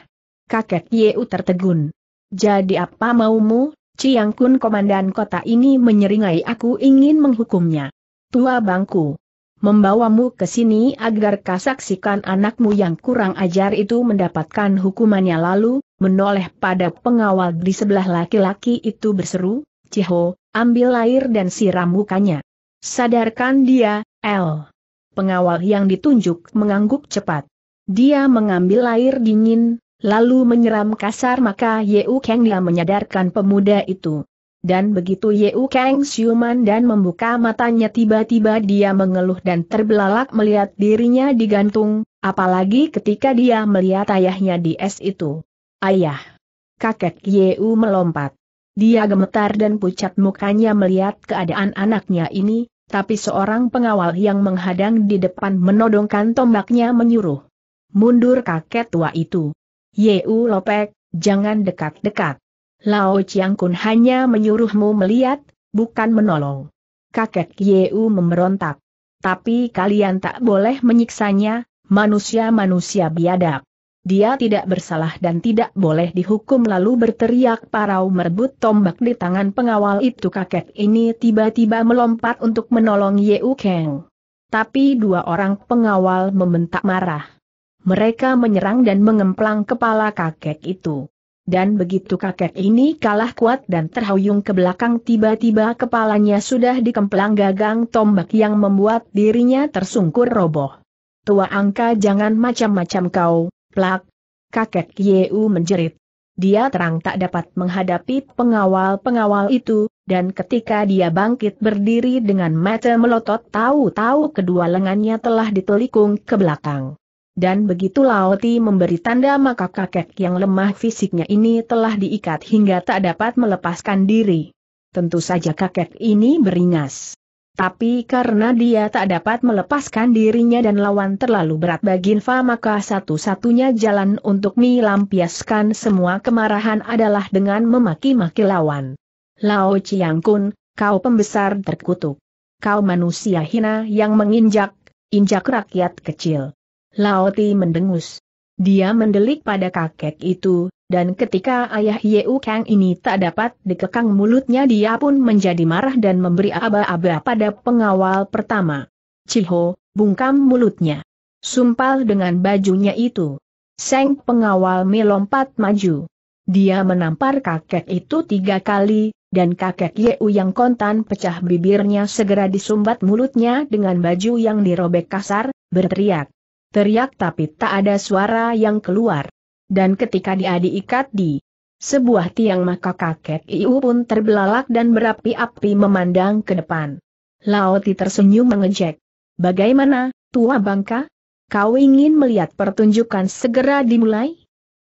Kakek Yeu tertegun. Jadi apa maumu, Ciang Kun komandan kota ini menyeringai aku ingin menghukumnya. Tua bangku. Membawamu ke sini agar kasaksikan anakmu yang kurang ajar itu mendapatkan hukumannya lalu, menoleh pada pengawal di sebelah laki-laki itu berseru, Ciho, ambil air dan siram mukanya. Sadarkan dia, El. Pengawal yang ditunjuk mengangguk cepat. Dia mengambil air dingin, Lalu menyeram kasar maka Yeu Kang dia menyadarkan pemuda itu. Dan begitu Yeu Kang siuman dan membuka matanya tiba-tiba dia mengeluh dan terbelalak melihat dirinya digantung, apalagi ketika dia melihat ayahnya di es itu. Ayah! Kakek Yeu melompat. Dia gemetar dan pucat mukanya melihat keadaan anaknya ini, tapi seorang pengawal yang menghadang di depan menodongkan tombaknya menyuruh. Mundur kakek tua itu. Yeu Lopek, jangan dekat-dekat. Lao Chiang Kun hanya menyuruhmu melihat, bukan menolong. Kakek Yeu memberontak. Tapi kalian tak boleh menyiksanya, manusia-manusia biadab. Dia tidak bersalah dan tidak boleh dihukum lalu berteriak parau merebut tombak di tangan pengawal itu kakek ini tiba-tiba melompat untuk menolong Yeu Kang. Tapi dua orang pengawal membentak marah mereka menyerang dan mengemplang kepala kakek itu. Dan begitu kakek ini kalah kuat dan terhuyung ke belakang tiba-tiba kepalanya sudah dikemplang gagang tombak yang membuat dirinya tersungkur roboh. Tua angka jangan macam-macam kau, plak. Kakek Yeu menjerit. Dia terang tak dapat menghadapi pengawal-pengawal itu, dan ketika dia bangkit berdiri dengan mata melotot tahu-tahu kedua lengannya telah ditelikung ke belakang dan begitu Laoti memberi tanda maka kakek yang lemah fisiknya ini telah diikat hingga tak dapat melepaskan diri. Tentu saja kakek ini beringas. Tapi karena dia tak dapat melepaskan dirinya dan lawan terlalu berat bagi Nfa maka satu-satunya jalan untuk melampiaskan semua kemarahan adalah dengan memaki-maki lawan. Lao Chiang Kun, kau pembesar terkutuk. Kau manusia hina yang menginjak, injak rakyat kecil. Laoti mendengus. Dia mendelik pada kakek itu, dan ketika ayah Yeu Kang ini tak dapat dikekang mulutnya dia pun menjadi marah dan memberi aba-aba pada pengawal pertama. Ciho, bungkam mulutnya. Sumpal dengan bajunya itu. Seng pengawal melompat maju. Dia menampar kakek itu tiga kali, dan kakek Yeu yang kontan pecah bibirnya segera disumbat mulutnya dengan baju yang dirobek kasar, berteriak teriak tapi tak ada suara yang keluar. Dan ketika dia diikat di sebuah tiang maka kakek Iu pun terbelalak dan berapi-api memandang ke depan. Laoti tersenyum mengejek. Bagaimana, tua bangka? Kau ingin melihat pertunjukan segera dimulai?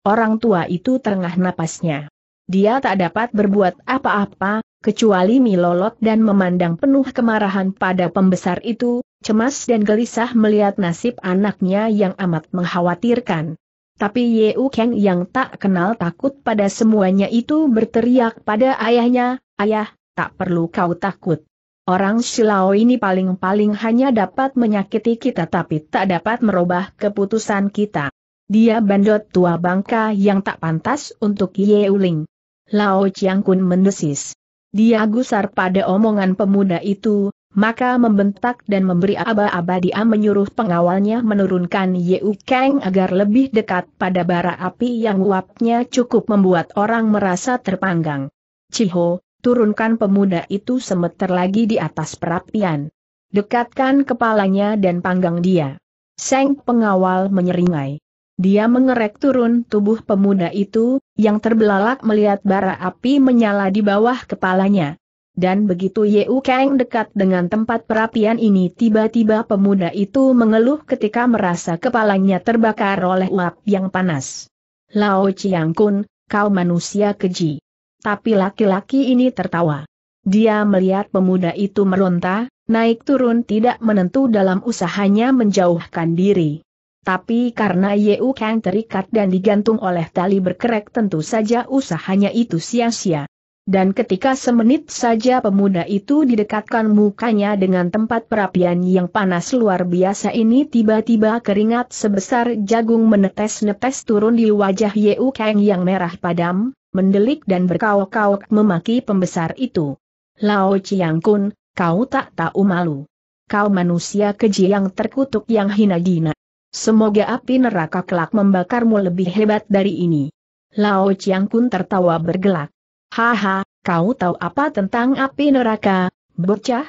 Orang tua itu terengah napasnya. Dia tak dapat berbuat apa-apa, kecuali milolot dan memandang penuh kemarahan pada pembesar itu, cemas dan gelisah melihat nasib anaknya yang amat mengkhawatirkan. Tapi U Kang yang tak kenal takut pada semuanya itu berteriak pada ayahnya, Ayah, tak perlu kau takut. Orang silau ini paling-paling hanya dapat menyakiti kita tapi tak dapat merubah keputusan kita. Dia bandot tua bangka yang tak pantas untuk Yeu Ling. Lao Chiang Kun mendesis. Dia gusar pada omongan pemuda itu, maka membentak dan memberi aba-aba dia menyuruh pengawalnya menurunkan Yeu Kang agar lebih dekat pada bara api yang uapnya cukup membuat orang merasa terpanggang. Ciho, turunkan pemuda itu semeter lagi di atas perapian. Dekatkan kepalanya dan panggang dia. Seng pengawal menyeringai. Dia mengerek turun tubuh pemuda itu, yang terbelalak melihat bara api menyala di bawah kepalanya. Dan begitu Yu Kang dekat dengan tempat perapian ini tiba-tiba pemuda itu mengeluh ketika merasa kepalanya terbakar oleh uap yang panas. Lao Chiang Kun, kau manusia keji. Tapi laki-laki ini tertawa. Dia melihat pemuda itu meronta, naik turun tidak menentu dalam usahanya menjauhkan diri. Tapi karena Yu Kang terikat dan digantung oleh tali berkerek tentu saja usahanya itu sia-sia dan ketika semenit saja pemuda itu didekatkan mukanya dengan tempat perapian yang panas luar biasa ini tiba-tiba keringat sebesar jagung menetes-netes turun di wajah Yeu Kang yang merah padam, mendelik dan berkauk kauk memaki pembesar itu. Lao Chiang Kun, kau tak tahu malu. Kau manusia keji yang terkutuk yang hina dina. Semoga api neraka kelak membakarmu lebih hebat dari ini. Lao Chiang Kun tertawa bergelak. Haha, kau tahu apa tentang api neraka, bocah?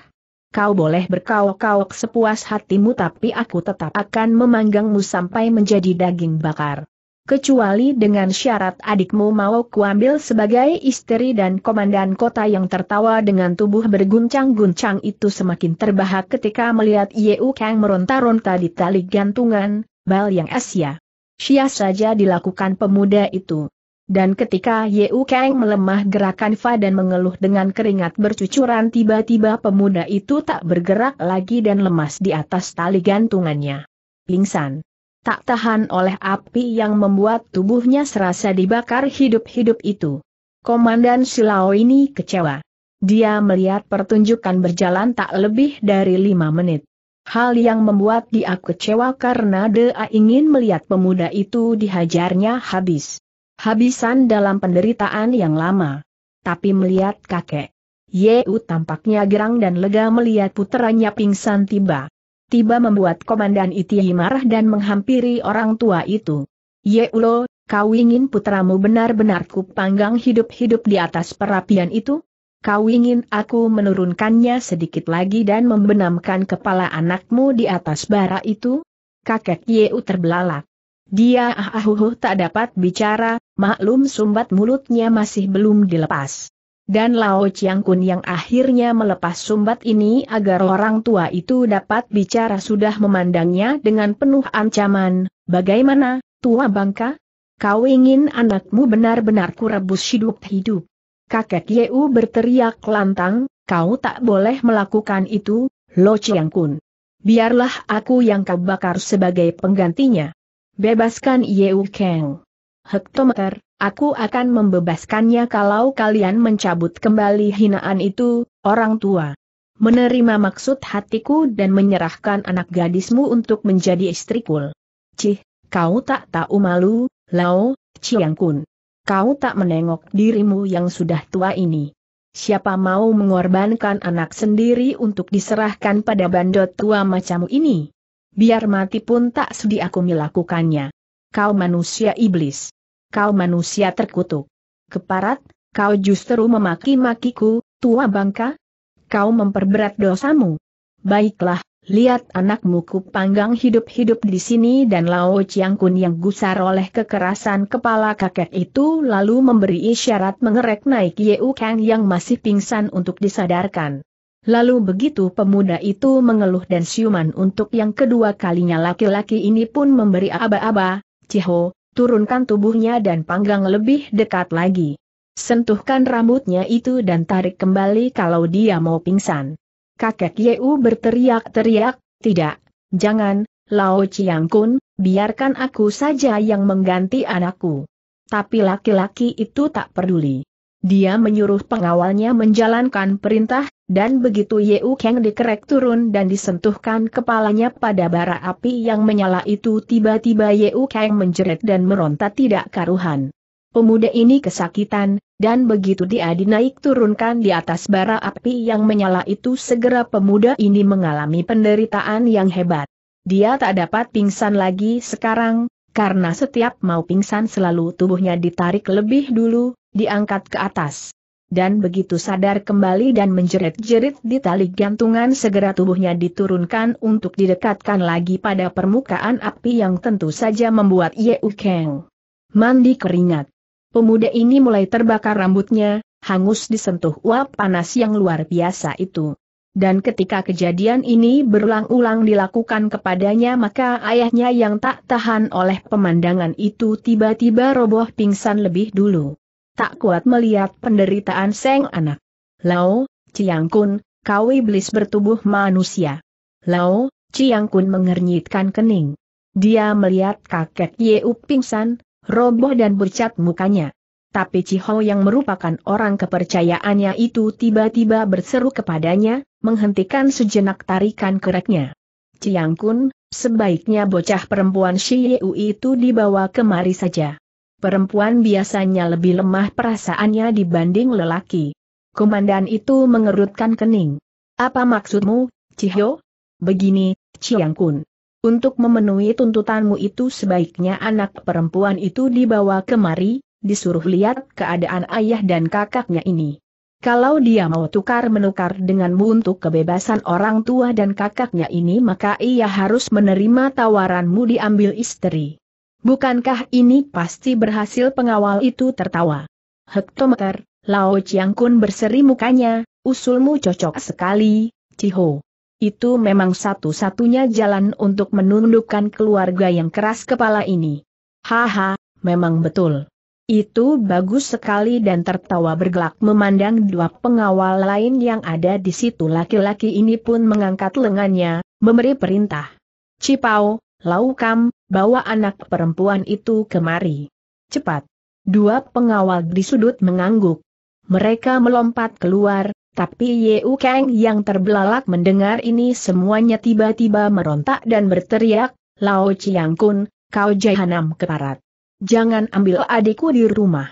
Kau boleh berkauk-kauk sepuas hatimu tapi aku tetap akan memanggangmu sampai menjadi daging bakar. Kecuali dengan syarat adikmu mau kuambil sebagai istri dan komandan kota yang tertawa dengan tubuh berguncang-guncang itu semakin terbahak ketika melihat Yeu Kang meronta-ronta di tali gantungan, bal yang Asia. Sia saja dilakukan pemuda itu. Dan ketika U Kang melemah gerakan Fa dan mengeluh dengan keringat bercucuran tiba-tiba pemuda itu tak bergerak lagi dan lemas di atas tali gantungannya. Pingsan. Tak tahan oleh api yang membuat tubuhnya serasa dibakar hidup-hidup itu. Komandan Silao ini kecewa. Dia melihat pertunjukan berjalan tak lebih dari lima menit. Hal yang membuat dia kecewa karena dia ingin melihat pemuda itu dihajarnya habis. Habisan dalam penderitaan yang lama. Tapi melihat kakek. Yeu tampaknya gerang dan lega melihat putranya pingsan tiba. Tiba membuat komandan Itihi marah dan menghampiri orang tua itu. Yeulo, kau ingin putramu benar-benar kupanggang hidup-hidup di atas perapian itu? Kau ingin aku menurunkannya sedikit lagi dan membenamkan kepala anakmu di atas bara itu? Kakek Yeu terbelalak. Dia ah, ah uh, uh, tak dapat bicara, maklum sumbat mulutnya masih belum dilepas. Dan Lao Chiang Kun yang akhirnya melepas sumbat ini agar orang tua itu dapat bicara sudah memandangnya dengan penuh ancaman, bagaimana, tua bangka? Kau ingin anakmu benar-benar kurebus hidup-hidup. Kakek Yeu berteriak lantang, kau tak boleh melakukan itu, Lao Chiang Kun. Biarlah aku yang kau bakar sebagai penggantinya. Bebaskan Yeu Kang. Hektometer, aku akan membebaskannya kalau kalian mencabut kembali hinaan itu, orang tua. Menerima maksud hatiku dan menyerahkan anak gadismu untuk menjadi istriku. Cih, kau tak tahu malu, Lao, Chiang Kun. Kau tak menengok dirimu yang sudah tua ini. Siapa mau mengorbankan anak sendiri untuk diserahkan pada bandot tua macam ini? biar mati pun tak sudi aku melakukannya. Kau manusia iblis. Kau manusia terkutuk. Keparat, kau justru memaki-makiku, tua bangka. Kau memperberat dosamu. Baiklah, lihat anakmu ku panggang hidup-hidup di sini dan Lao Chiang Kun yang gusar oleh kekerasan kepala kakek itu lalu memberi isyarat mengerek naik Yeu Kang yang masih pingsan untuk disadarkan. Lalu begitu pemuda itu mengeluh dan siuman untuk yang kedua kalinya laki-laki ini pun memberi aba-aba, Ciho, turunkan tubuhnya dan panggang lebih dekat lagi. Sentuhkan rambutnya itu dan tarik kembali kalau dia mau pingsan. Kakek Yeu berteriak-teriak, tidak, jangan, Lao Chiang Kun, biarkan aku saja yang mengganti anakku. Tapi laki-laki itu tak peduli. Dia menyuruh pengawalnya menjalankan perintah, dan begitu U Kang dikerek turun dan disentuhkan kepalanya pada bara api yang menyala itu tiba-tiba U Kang menjerit dan meronta tidak karuhan. Pemuda ini kesakitan, dan begitu dia dinaik turunkan di atas bara api yang menyala itu segera pemuda ini mengalami penderitaan yang hebat. Dia tak dapat pingsan lagi sekarang, karena setiap mau pingsan selalu tubuhnya ditarik lebih dulu, diangkat ke atas. Dan begitu sadar kembali dan menjerit-jerit di tali gantungan segera tubuhnya diturunkan untuk didekatkan lagi pada permukaan api yang tentu saja membuat Ye Ukeng mandi keringat. Pemuda ini mulai terbakar rambutnya, hangus disentuh uap panas yang luar biasa itu. Dan ketika kejadian ini berulang-ulang dilakukan kepadanya maka ayahnya yang tak tahan oleh pemandangan itu tiba-tiba roboh pingsan lebih dulu. Tak kuat melihat penderitaan seng anak. Lao, Ciang Kun, kau iblis bertubuh manusia. Lao, Ciang Kun mengernyitkan kening. Dia melihat kakek Yeu pingsan, roboh dan bercat mukanya tapi Ciho yang merupakan orang kepercayaannya itu tiba-tiba berseru kepadanya, menghentikan sejenak tarikan keraknya. Ciang Kun, sebaiknya bocah perempuan Shi Yu itu dibawa kemari saja. Perempuan biasanya lebih lemah perasaannya dibanding lelaki. Komandan itu mengerutkan kening. Apa maksudmu, Cihyo? Begini, Ciang Kun. Untuk memenuhi tuntutanmu itu sebaiknya anak perempuan itu dibawa kemari, disuruh lihat keadaan ayah dan kakaknya ini. Kalau dia mau tukar-menukar denganmu untuk kebebasan orang tua dan kakaknya ini maka ia harus menerima tawaranmu diambil istri. Bukankah ini pasti berhasil pengawal itu tertawa? Hektometer, Lao Chiang Kun berseri mukanya, usulmu cocok sekali, Ciho. Itu memang satu-satunya jalan untuk menundukkan keluarga yang keras kepala ini. Haha, memang betul. Itu bagus sekali dan tertawa bergelak memandang dua pengawal lain yang ada di situ laki-laki ini pun mengangkat lengannya, memberi perintah. Cipau, Laukam, bawa anak perempuan itu kemari. Cepat. Dua pengawal di sudut mengangguk. Mereka melompat keluar, tapi U Kang yang terbelalak mendengar ini semuanya tiba-tiba merontak dan berteriak, Lao Chiang Kun, kau jahanam keparat. Jangan ambil adikku di rumah.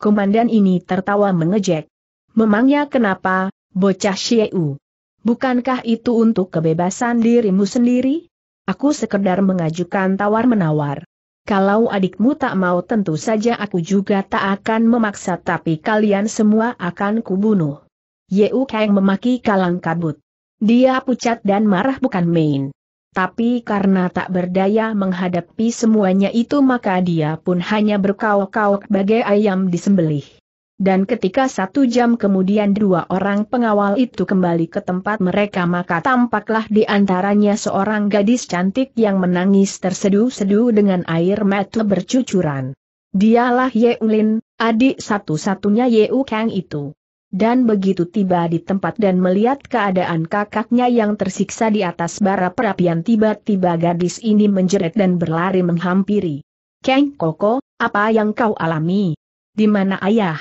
Komandan ini tertawa mengejek. Memangnya kenapa, bocah Syieu? Bukankah itu untuk kebebasan dirimu sendiri? Aku sekedar mengajukan tawar-menawar. Kalau adikmu tak mau tentu saja aku juga tak akan memaksa tapi kalian semua akan kubunuh. Yeu Kang memaki kalang kabut. Dia pucat dan marah bukan main. Tapi karena tak berdaya menghadapi semuanya itu maka dia pun hanya berkauk-kauk bagai ayam disembelih. Dan ketika satu jam kemudian dua orang pengawal itu kembali ke tempat mereka maka tampaklah di antaranya seorang gadis cantik yang menangis tersedu-sedu dengan air mata bercucuran. Dialah Ye Ulin, adik satu-satunya Ye U Kang itu dan begitu tiba di tempat dan melihat keadaan kakaknya yang tersiksa di atas bara perapian tiba-tiba gadis ini menjerit dan berlari menghampiri. Keng Koko, apa yang kau alami? Di mana ayah?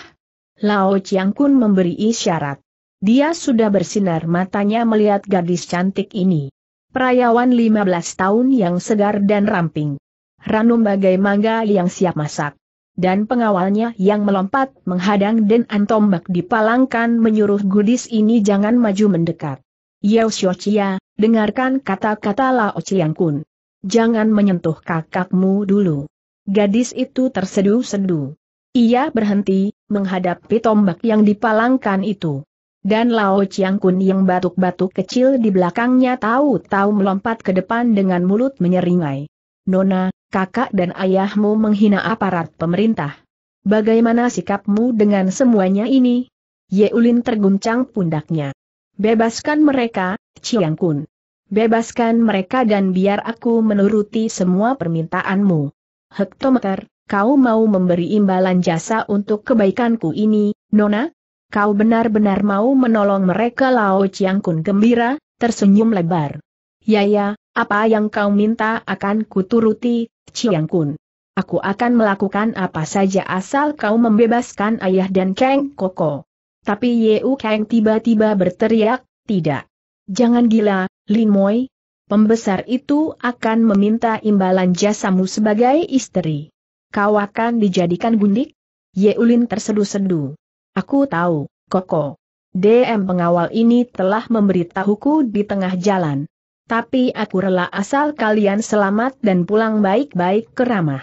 Lao Chiang Kun memberi isyarat. Dia sudah bersinar matanya melihat gadis cantik ini. Perayawan 15 tahun yang segar dan ramping. Ranum bagai mangga yang siap masak dan pengawalnya yang melompat menghadang dan antombak dipalangkan menyuruh gudis ini jangan maju mendekat. Yeo Chia, dengarkan kata-kata Lao Chiang Kun. Jangan menyentuh kakakmu dulu. Gadis itu tersedu sedu Ia berhenti, menghadapi tombak yang dipalangkan itu. Dan Lao Chiang Kun yang batuk-batuk kecil di belakangnya tahu-tahu melompat ke depan dengan mulut menyeringai. Nona, kakak dan ayahmu menghina aparat pemerintah. Bagaimana sikapmu dengan semuanya ini? Yeulin terguncang pundaknya. Bebaskan mereka, Chiang Kun. Bebaskan mereka dan biar aku menuruti semua permintaanmu. Hektometer, kau mau memberi imbalan jasa untuk kebaikanku ini, Nona? Kau benar-benar mau menolong mereka Lao Chiang Kun gembira, tersenyum lebar. Ya ya, apa yang kau minta akan kuturuti, Chiang Kun. Aku akan melakukan apa saja asal kau membebaskan ayah dan Kang Koko. Tapi Yeu Kang tiba-tiba berteriak, tidak. Jangan gila, Lin Moi. Pembesar itu akan meminta imbalan jasamu sebagai istri. Kau akan dijadikan gundik? Yeulin tersedu-sedu. Aku tahu, Koko. DM pengawal ini telah memberitahuku di tengah jalan tapi aku rela asal kalian selamat dan pulang baik-baik ke ramah.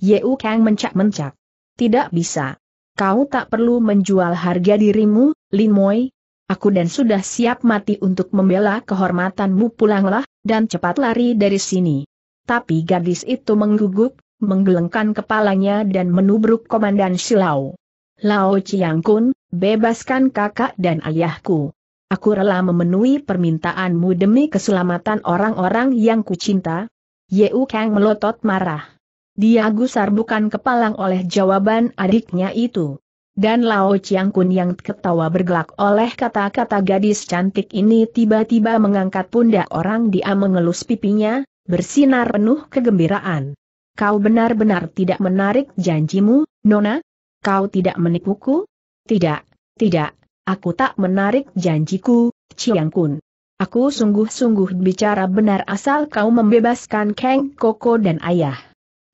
Yeu Kang mencak-mencak. Tidak bisa. Kau tak perlu menjual harga dirimu, Lin Moi. Aku dan sudah siap mati untuk membela kehormatanmu pulanglah, dan cepat lari dari sini. Tapi gadis itu menggugup, menggelengkan kepalanya dan menubruk komandan Silau. Lao Chiang Kun, bebaskan kakak dan ayahku aku rela memenuhi permintaanmu demi keselamatan orang-orang yang kucinta? Yeu Kang melotot marah. Dia gusar bukan kepalang oleh jawaban adiknya itu. Dan Lao Chiang Kun yang ketawa bergelak oleh kata-kata gadis cantik ini tiba-tiba mengangkat pundak orang dia mengelus pipinya, bersinar penuh kegembiraan. Kau benar-benar tidak menarik janjimu, Nona? Kau tidak menipuku? Tidak, tidak, Aku tak menarik janjiku, Chiang Kun. Aku sungguh-sungguh bicara benar asal kau membebaskan Kang Koko dan ayah.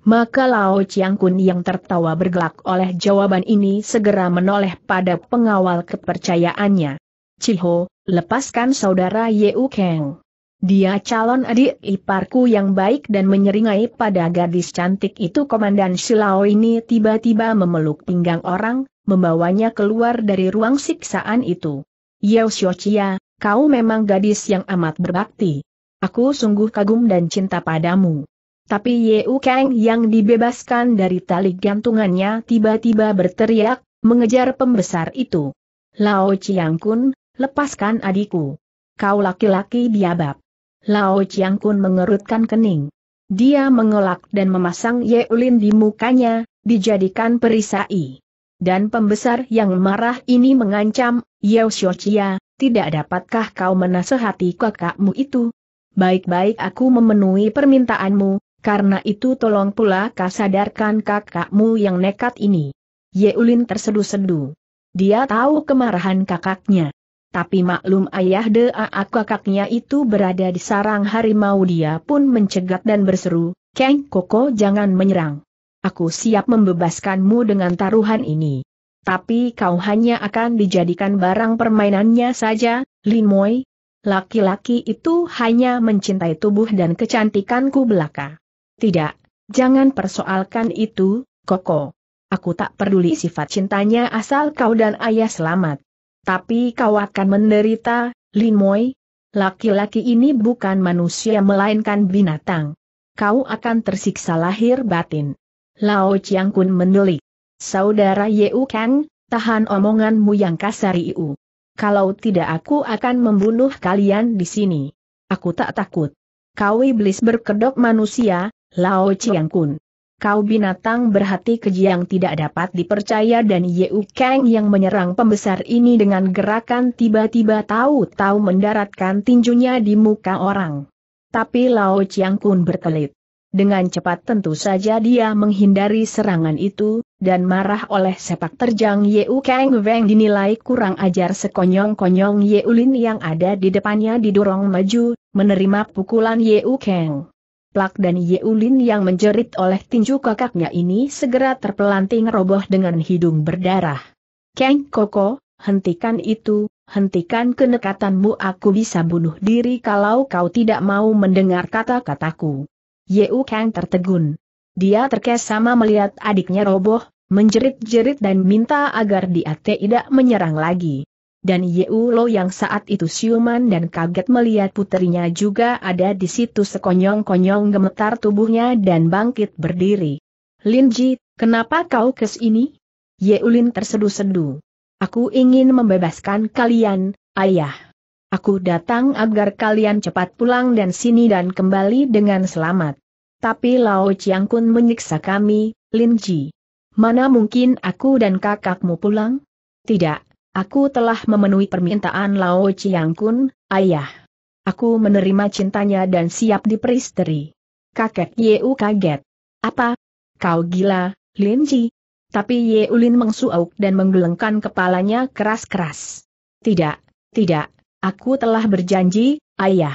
Maka Lao Chiang Kun yang tertawa bergelak oleh jawaban ini segera menoleh pada pengawal kepercayaannya. Cilho. lepaskan saudara Yeu Kang. Dia calon adik iparku yang baik dan menyeringai pada gadis cantik itu Komandan Silao ini tiba-tiba memeluk pinggang orang, membawanya keluar dari ruang siksaan itu. Yao Xiaochia, kau memang gadis yang amat berbakti. Aku sungguh kagum dan cinta padamu. Tapi Yeu Kang yang dibebaskan dari tali gantungannya tiba-tiba berteriak, mengejar pembesar itu. Lao Chiang lepaskan adikku. Kau laki-laki biabab. Lao Chiang Kun mengerutkan kening. Dia mengelak dan memasang Yeulin di mukanya, dijadikan perisai dan pembesar yang marah ini mengancam, Yao Xiaochia, tidak dapatkah kau menasehati kakakmu itu? Baik-baik aku memenuhi permintaanmu, karena itu tolong pula kasadarkan kakakmu yang nekat ini. Yeulin tersedu-sedu. Dia tahu kemarahan kakaknya. Tapi maklum ayah aku kakaknya itu berada di sarang harimau dia pun mencegat dan berseru, Keng Koko jangan menyerang aku siap membebaskanmu dengan taruhan ini. Tapi kau hanya akan dijadikan barang permainannya saja, Lin Moi. Laki-laki itu hanya mencintai tubuh dan kecantikanku belaka. Tidak, jangan persoalkan itu, Koko. Aku tak peduli sifat cintanya asal kau dan ayah selamat. Tapi kau akan menderita, Lin Moi. Laki-laki ini bukan manusia melainkan binatang. Kau akan tersiksa lahir batin. Lao Chiang Kun menelik. Saudara Yeu Kang, tahan omonganmu yang kasar Iu. Kalau tidak aku akan membunuh kalian di sini. Aku tak takut. Kau iblis berkedok manusia, Lao Chiang Kun. Kau binatang berhati keji yang tidak dapat dipercaya dan Yeu Kang yang menyerang pembesar ini dengan gerakan tiba-tiba tahu-tahu mendaratkan tinjunya di muka orang. Tapi Lao Chiang Kun berkelit. Dengan cepat tentu saja dia menghindari serangan itu, dan marah oleh sepak terjang Yeu Kang Weng dinilai kurang ajar sekonyong-konyong Yeu Lin yang ada di depannya didorong maju, menerima pukulan Yeu Kang. Plak dan Yeu Lin yang menjerit oleh tinju kakaknya ini segera terpelanting roboh dengan hidung berdarah. Kang Koko, hentikan itu, hentikan kenekatanmu aku bisa bunuh diri kalau kau tidak mau mendengar kata-kataku. U Kang tertegun. Dia terkesama melihat adiknya roboh, menjerit-jerit dan minta agar dia tidak menyerang lagi. Dan U Lo yang saat itu siuman dan kaget melihat putrinya juga ada di situ sekonyong-konyong gemetar tubuhnya dan bangkit berdiri. Lin Ji, kenapa kau kesini? Lin tersedu-sedu. Aku ingin membebaskan kalian, ayah. Aku datang agar kalian cepat pulang dan sini dan kembali dengan selamat. Tapi Lao Chiang Kun menyiksa kami, Lin Ji. Mana mungkin aku dan kakakmu pulang? Tidak, aku telah memenuhi permintaan Lao Chiang Kun, ayah. Aku menerima cintanya dan siap diperisteri. Kakek Yeu kaget. Apa? Kau gila, Lin Ji? Tapi Yeulin mengsuauk dan menggelengkan kepalanya keras-keras. Tidak, tidak, Aku telah berjanji, ayah.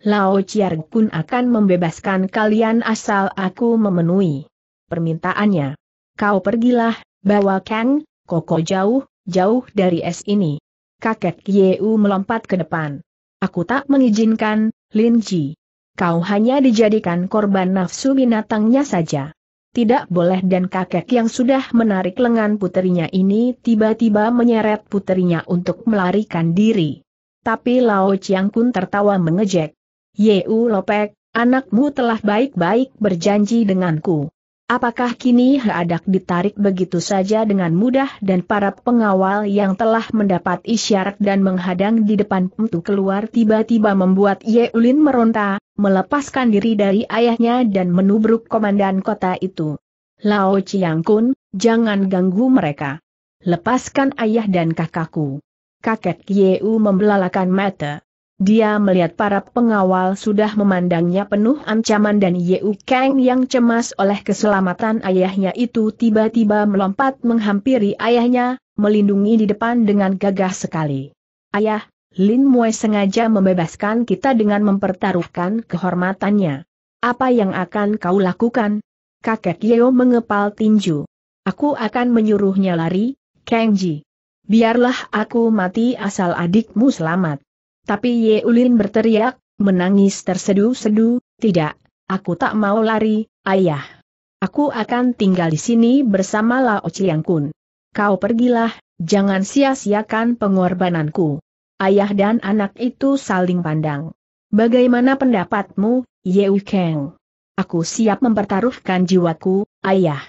Lao Chiar Kun akan membebaskan kalian asal aku memenuhi permintaannya. Kau pergilah, bawa Kang, Koko jauh, jauh dari es ini. Kakek Yeu melompat ke depan. Aku tak mengizinkan, Lin Ji. Kau hanya dijadikan korban nafsu binatangnya saja. Tidak boleh dan kakek yang sudah menarik lengan puterinya ini tiba-tiba menyeret puterinya untuk melarikan diri tapi Lao Chiang Kun tertawa mengejek. Yeu Lopek, anakmu telah baik-baik berjanji denganku. Apakah kini hadak ditarik begitu saja dengan mudah dan para pengawal yang telah mendapat isyarat dan menghadang di depan pintu keluar tiba-tiba membuat Yeulin meronta, melepaskan diri dari ayahnya dan menubruk komandan kota itu. Lao Chiang Kun, jangan ganggu mereka. Lepaskan ayah dan kakakku kakek Yeu membelalakan mata. Dia melihat para pengawal sudah memandangnya penuh ancaman dan Yeu Kang yang cemas oleh keselamatan ayahnya itu tiba-tiba melompat menghampiri ayahnya, melindungi di depan dengan gagah sekali. Ayah, Lin Mue sengaja membebaskan kita dengan mempertaruhkan kehormatannya. Apa yang akan kau lakukan? Kakek Yeo mengepal tinju. Aku akan menyuruhnya lari, Kang Ji biarlah aku mati asal adikmu selamat. Tapi ye ulin berteriak, menangis terseduh sedu tidak, aku tak mau lari, ayah. Aku akan tinggal di sini bersama Lao Chiang Kun. Kau pergilah, jangan sia-siakan pengorbananku. Ayah dan anak itu saling pandang. Bagaimana pendapatmu, ye Kang? Aku siap mempertaruhkan jiwaku, ayah.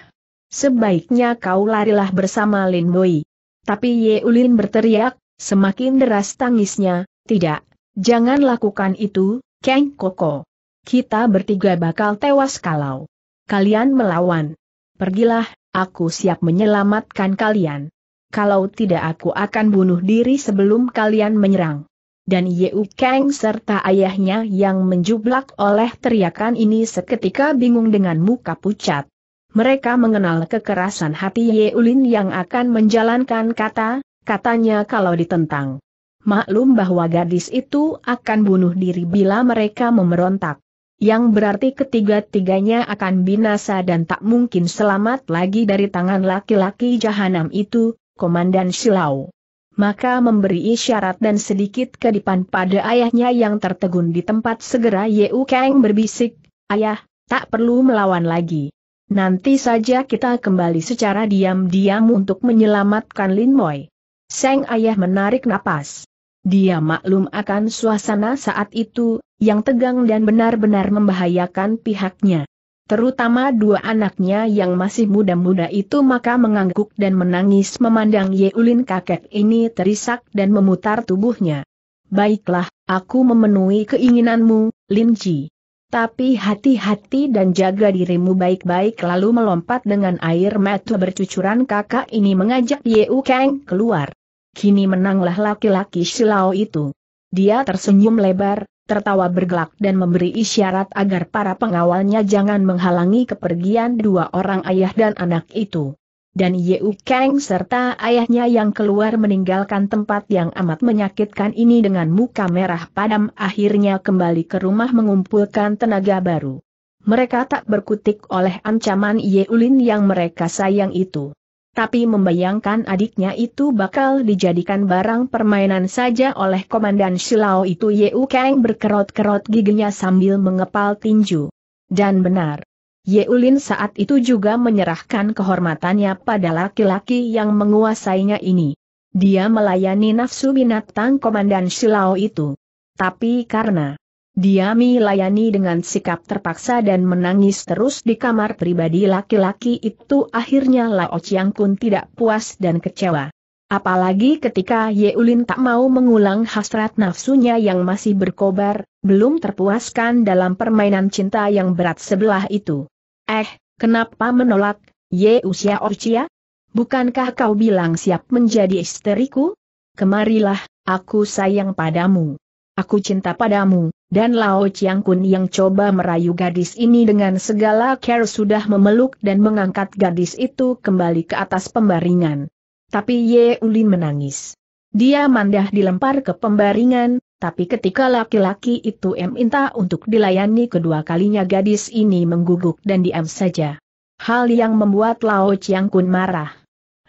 Sebaiknya kau larilah bersama Lin Boi. Tapi Ye Ulin berteriak, semakin deras tangisnya, tidak, jangan lakukan itu, Kang Koko. Kita bertiga bakal tewas kalau kalian melawan. Pergilah, aku siap menyelamatkan kalian. Kalau tidak aku akan bunuh diri sebelum kalian menyerang. Dan U Kang serta ayahnya yang menjublak oleh teriakan ini seketika bingung dengan muka pucat mereka mengenal kekerasan hati Ye Ulin yang akan menjalankan kata, katanya kalau ditentang. Maklum bahwa gadis itu akan bunuh diri bila mereka memberontak. Yang berarti ketiga-tiganya akan binasa dan tak mungkin selamat lagi dari tangan laki-laki jahanam itu, Komandan Silau. Maka memberi isyarat dan sedikit kedipan pada ayahnya yang tertegun di tempat segera Ye Kang berbisik, Ayah, tak perlu melawan lagi. Nanti saja kita kembali secara diam-diam untuk menyelamatkan Lin Moy. Seng ayah menarik napas. Dia maklum akan suasana saat itu, yang tegang dan benar-benar membahayakan pihaknya. Terutama dua anaknya yang masih muda-muda itu maka mengangguk dan menangis memandang Yeulin kakek ini terisak dan memutar tubuhnya. Baiklah, aku memenuhi keinginanmu, Lin Ji. Tapi hati-hati dan jaga dirimu baik-baik lalu melompat dengan air mata bercucuran kakak ini mengajak Yeu Kang keluar. Kini menanglah laki-laki Silao itu. Dia tersenyum lebar, tertawa bergelak dan memberi isyarat agar para pengawalnya jangan menghalangi kepergian dua orang ayah dan anak itu dan Yeu Kang serta ayahnya yang keluar meninggalkan tempat yang amat menyakitkan ini dengan muka merah padam akhirnya kembali ke rumah mengumpulkan tenaga baru. Mereka tak berkutik oleh ancaman Yeulin yang mereka sayang itu. Tapi membayangkan adiknya itu bakal dijadikan barang permainan saja oleh Komandan Shilao itu Yeu Kang berkerot-kerot giginya sambil mengepal tinju. Dan benar. Yeulin saat itu juga menyerahkan kehormatannya pada laki-laki yang menguasainya ini. Dia melayani nafsu binatang komandan Silao itu. Tapi karena dia melayani dengan sikap terpaksa dan menangis terus di kamar pribadi laki-laki itu akhirnya Lao Chiang Kun tidak puas dan kecewa. Apalagi ketika Yeulin tak mau mengulang hasrat nafsunya yang masih berkobar, belum terpuaskan dalam permainan cinta yang berat sebelah itu. Eh, kenapa menolak, Ye Usia Orcia? Bukankah kau bilang siap menjadi istriku? Kemarilah, aku sayang padamu. Aku cinta padamu, dan Lao Chiang Kun yang coba merayu gadis ini dengan segala care sudah memeluk dan mengangkat gadis itu kembali ke atas pembaringan. Tapi Ye Ulin menangis. Dia mandah dilempar ke pembaringan, tapi ketika laki-laki itu minta untuk dilayani kedua kalinya gadis ini mengguguk dan diam saja. Hal yang membuat Lao Chiang Kun marah.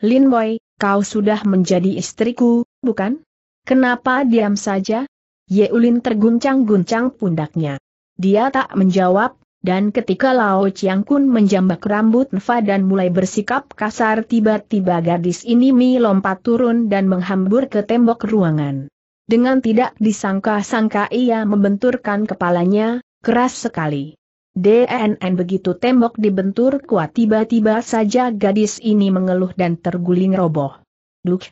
Lin Boy, kau sudah menjadi istriku, bukan? Kenapa diam saja? Ye Ulin terguncang-guncang pundaknya. Dia tak menjawab, dan ketika Lao Chiang Kun menjambak rambut Nfa dan mulai bersikap kasar tiba-tiba gadis ini melompat turun dan menghambur ke tembok ruangan. Dengan tidak disangka-sangka ia membenturkan kepalanya, keras sekali. DNN begitu tembok dibentur kuat tiba-tiba saja gadis ini mengeluh dan terguling roboh. Duk!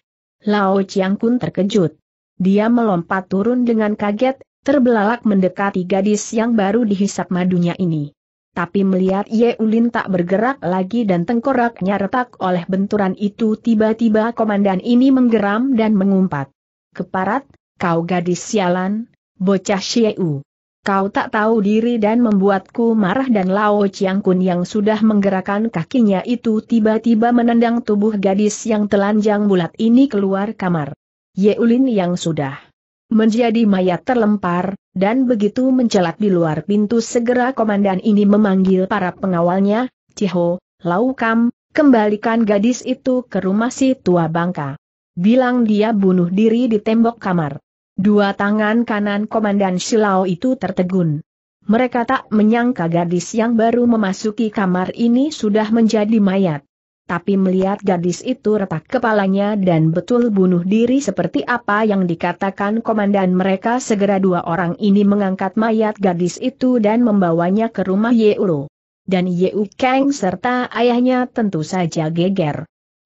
Lao Chiang Kun terkejut. Dia melompat turun dengan kaget, terbelalak mendekati gadis yang baru dihisap madunya ini. Tapi melihat Ye Ulin tak bergerak lagi dan tengkoraknya retak oleh benturan itu tiba-tiba komandan ini menggeram dan mengumpat. Keparat, kau gadis sialan, bocah Xieu. Kau tak tahu diri dan membuatku marah dan Lao Chiang Kun yang sudah menggerakkan kakinya itu tiba-tiba menendang tubuh gadis yang telanjang bulat ini keluar kamar. Yeulin yang sudah menjadi mayat terlempar, dan begitu mencelat di luar pintu segera komandan ini memanggil para pengawalnya, Ciho, Lau Kam, kembalikan gadis itu ke rumah si tua bangka. Bilang dia bunuh diri di tembok kamar. Dua tangan kanan Komandan Silau itu tertegun. Mereka tak menyangka gadis yang baru memasuki kamar ini sudah menjadi mayat. Tapi melihat gadis itu retak kepalanya dan betul bunuh diri seperti apa yang dikatakan komandan mereka segera dua orang ini mengangkat mayat gadis itu dan membawanya ke rumah Yeuro. Dan Yeu Kang serta ayahnya tentu saja geger.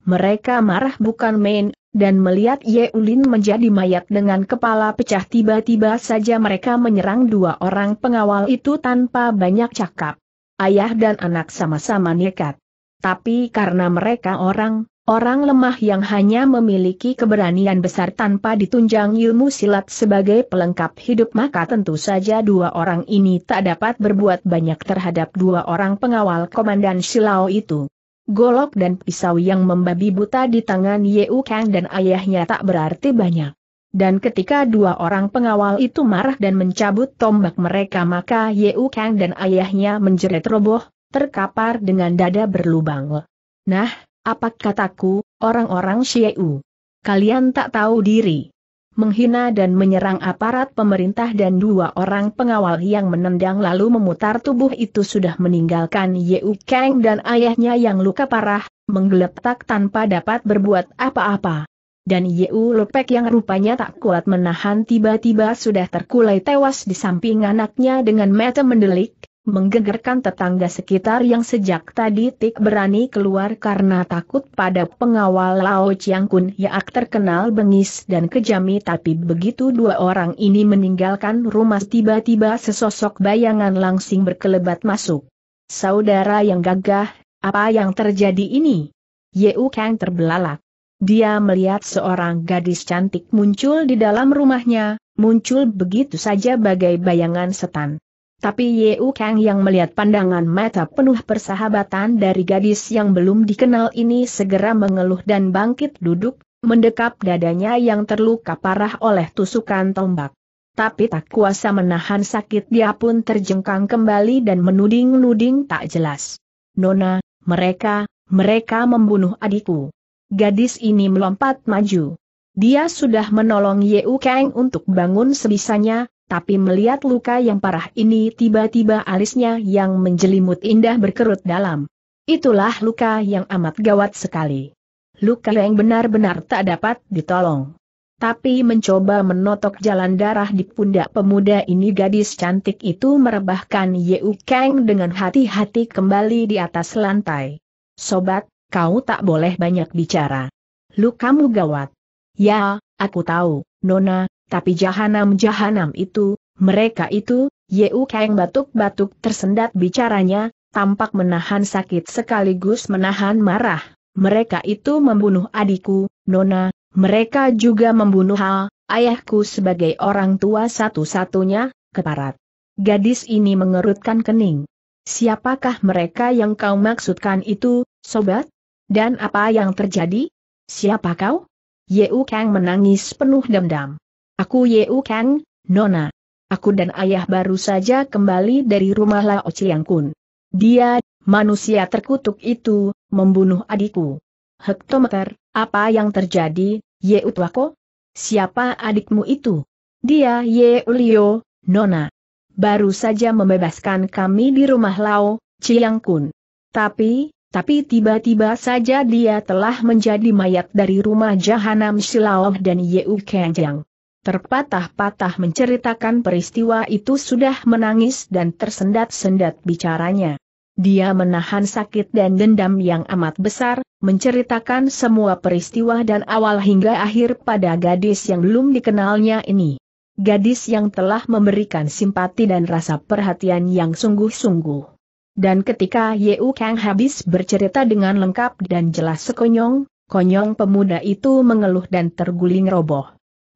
Mereka marah bukan main, dan melihat Ye Ulin menjadi mayat dengan kepala pecah tiba-tiba saja mereka menyerang dua orang pengawal itu tanpa banyak cakap. Ayah dan anak sama-sama nekat. Tapi karena mereka orang, orang lemah yang hanya memiliki keberanian besar tanpa ditunjang ilmu silat sebagai pelengkap hidup maka tentu saja dua orang ini tak dapat berbuat banyak terhadap dua orang pengawal komandan silau itu golok dan pisau yang membabi buta di tangan U Kang dan ayahnya tak berarti banyak. Dan ketika dua orang pengawal itu marah dan mencabut tombak mereka maka U Kang dan ayahnya menjerit roboh, terkapar dengan dada berlubang. Nah, apa kataku, orang-orang U? Kalian tak tahu diri menghina dan menyerang aparat pemerintah dan dua orang pengawal yang menendang lalu memutar tubuh itu sudah meninggalkan Yeu Kang dan ayahnya yang luka parah, menggeletak tanpa dapat berbuat apa-apa. Dan Yeu Lopek yang rupanya tak kuat menahan tiba-tiba sudah terkulai tewas di samping anaknya dengan mata mendelik, menggegerkan tetangga sekitar yang sejak tadi tik berani keluar karena takut pada pengawal Lao Chiang Kun yang terkenal bengis dan kejami tapi begitu dua orang ini meninggalkan rumah tiba-tiba sesosok bayangan langsing berkelebat masuk. Saudara yang gagah, apa yang terjadi ini? Yeu Kang terbelalak. Dia melihat seorang gadis cantik muncul di dalam rumahnya, muncul begitu saja bagai bayangan setan. Tapi U Kang yang melihat pandangan mata penuh persahabatan dari gadis yang belum dikenal ini segera mengeluh dan bangkit duduk, mendekap dadanya yang terluka parah oleh tusukan tombak. Tapi tak kuasa menahan sakit dia pun terjengkang kembali dan menuding-nuding tak jelas. Nona, mereka, mereka membunuh adikku. Gadis ini melompat maju. Dia sudah menolong U Kang untuk bangun sebisanya, tapi melihat luka yang parah ini tiba-tiba alisnya yang menjelimut indah berkerut dalam. Itulah luka yang amat gawat sekali. Luka yang benar-benar tak dapat ditolong. Tapi mencoba menotok jalan darah di pundak pemuda ini gadis cantik itu merebahkan Yeu Kang dengan hati-hati kembali di atas lantai. Sobat, kau tak boleh banyak bicara. Lukamu gawat. Ya, aku tahu, Nona, tapi jahanam-jahanam itu, mereka itu, Yeu Kang batuk-batuk tersendat bicaranya, tampak menahan sakit sekaligus menahan marah. Mereka itu membunuh adikku, Nona, mereka juga membunuh Hal, ayahku sebagai orang tua satu-satunya, keparat. Gadis ini mengerutkan kening. Siapakah mereka yang kau maksudkan itu, sobat? Dan apa yang terjadi? Siapa kau? Yeu Kang menangis penuh dendam. Aku Yeu Kang, Nona. Aku dan ayah baru saja kembali dari rumah Lao Chiang Kun. Dia, manusia terkutuk itu, membunuh adikku. Hektometer, apa yang terjadi, Yeu Tuako? Siapa adikmu itu? Dia Yeu Lio, Nona. Baru saja membebaskan kami di rumah Lao, Chiang Kun. Tapi, tapi tiba-tiba saja dia telah menjadi mayat dari rumah Jahanam Silao dan Yeu Kenjang. Terpatah-patah menceritakan peristiwa itu sudah menangis dan tersendat-sendat bicaranya. Dia menahan sakit dan dendam yang amat besar, menceritakan semua peristiwa dan awal hingga akhir pada gadis yang belum dikenalnya ini. Gadis yang telah memberikan simpati dan rasa perhatian yang sungguh-sungguh. Dan ketika Yeu Kang habis bercerita dengan lengkap dan jelas sekonyong, konyong pemuda itu mengeluh dan terguling roboh.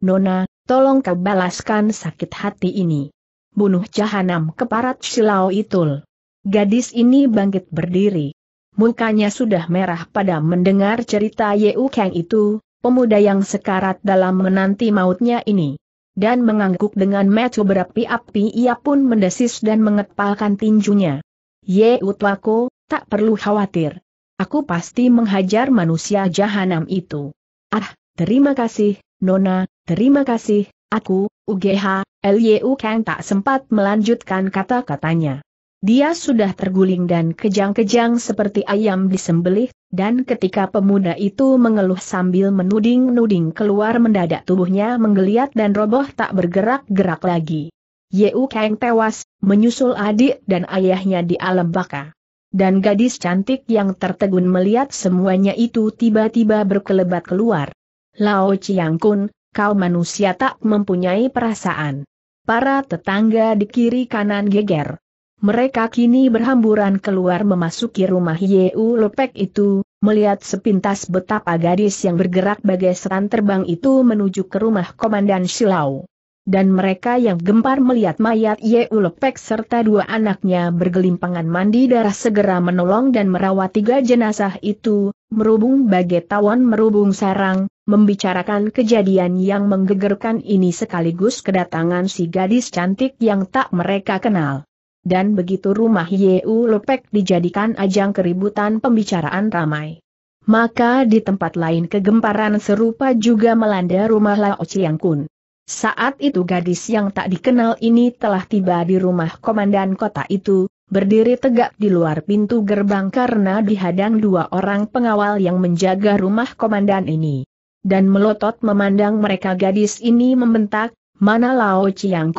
Nona, tolong kau balaskan sakit hati ini. Bunuh jahanam keparat silau itul. Gadis ini bangkit berdiri. Mukanya sudah merah pada mendengar cerita Yeu Kang itu, pemuda yang sekarat dalam menanti mautnya ini. Dan mengangguk dengan mata berapi-api ia pun mendesis dan mengepalkan tinjunya. Ye Utwako, tak perlu khawatir. Aku pasti menghajar manusia jahanam itu. Ah, terima kasih, Nona, Terima kasih, aku, UGH, Liu Kang tak sempat melanjutkan kata-katanya. Dia sudah terguling dan kejang-kejang seperti ayam disembelih, dan ketika pemuda itu mengeluh sambil menuding-nuding keluar mendadak tubuhnya menggeliat dan roboh tak bergerak-gerak lagi. Yeu Kang tewas, menyusul adik dan ayahnya di alam baka. Dan gadis cantik yang tertegun melihat semuanya itu tiba-tiba berkelebat keluar. Lao Chiang Kun, kau manusia tak mempunyai perasaan. Para tetangga di kiri kanan geger. Mereka kini berhamburan keluar memasuki rumah Yeu Lopek itu, melihat sepintas betapa gadis yang bergerak bagai seran terbang itu menuju ke rumah Komandan Silau. Dan mereka yang gempar melihat mayat Yeu Lopek serta dua anaknya bergelimpangan mandi darah segera menolong dan merawat tiga jenazah itu, merubung bagai tawon merubung sarang, membicarakan kejadian yang menggegerkan ini sekaligus kedatangan si gadis cantik yang tak mereka kenal. Dan begitu rumah Yeu Lepek dijadikan ajang keributan pembicaraan ramai. Maka di tempat lain kegemparan serupa juga melanda rumah Lao Chiang Kun. Saat itu gadis yang tak dikenal ini telah tiba di rumah komandan kota itu, berdiri tegak di luar pintu gerbang karena dihadang dua orang pengawal yang menjaga rumah komandan ini dan melotot memandang mereka gadis ini membentak, mana Lao Chiang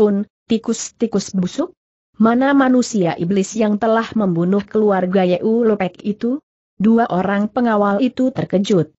tikus-tikus busuk? Mana manusia iblis yang telah membunuh keluarga Yeu Lopek itu? Dua orang pengawal itu terkejut.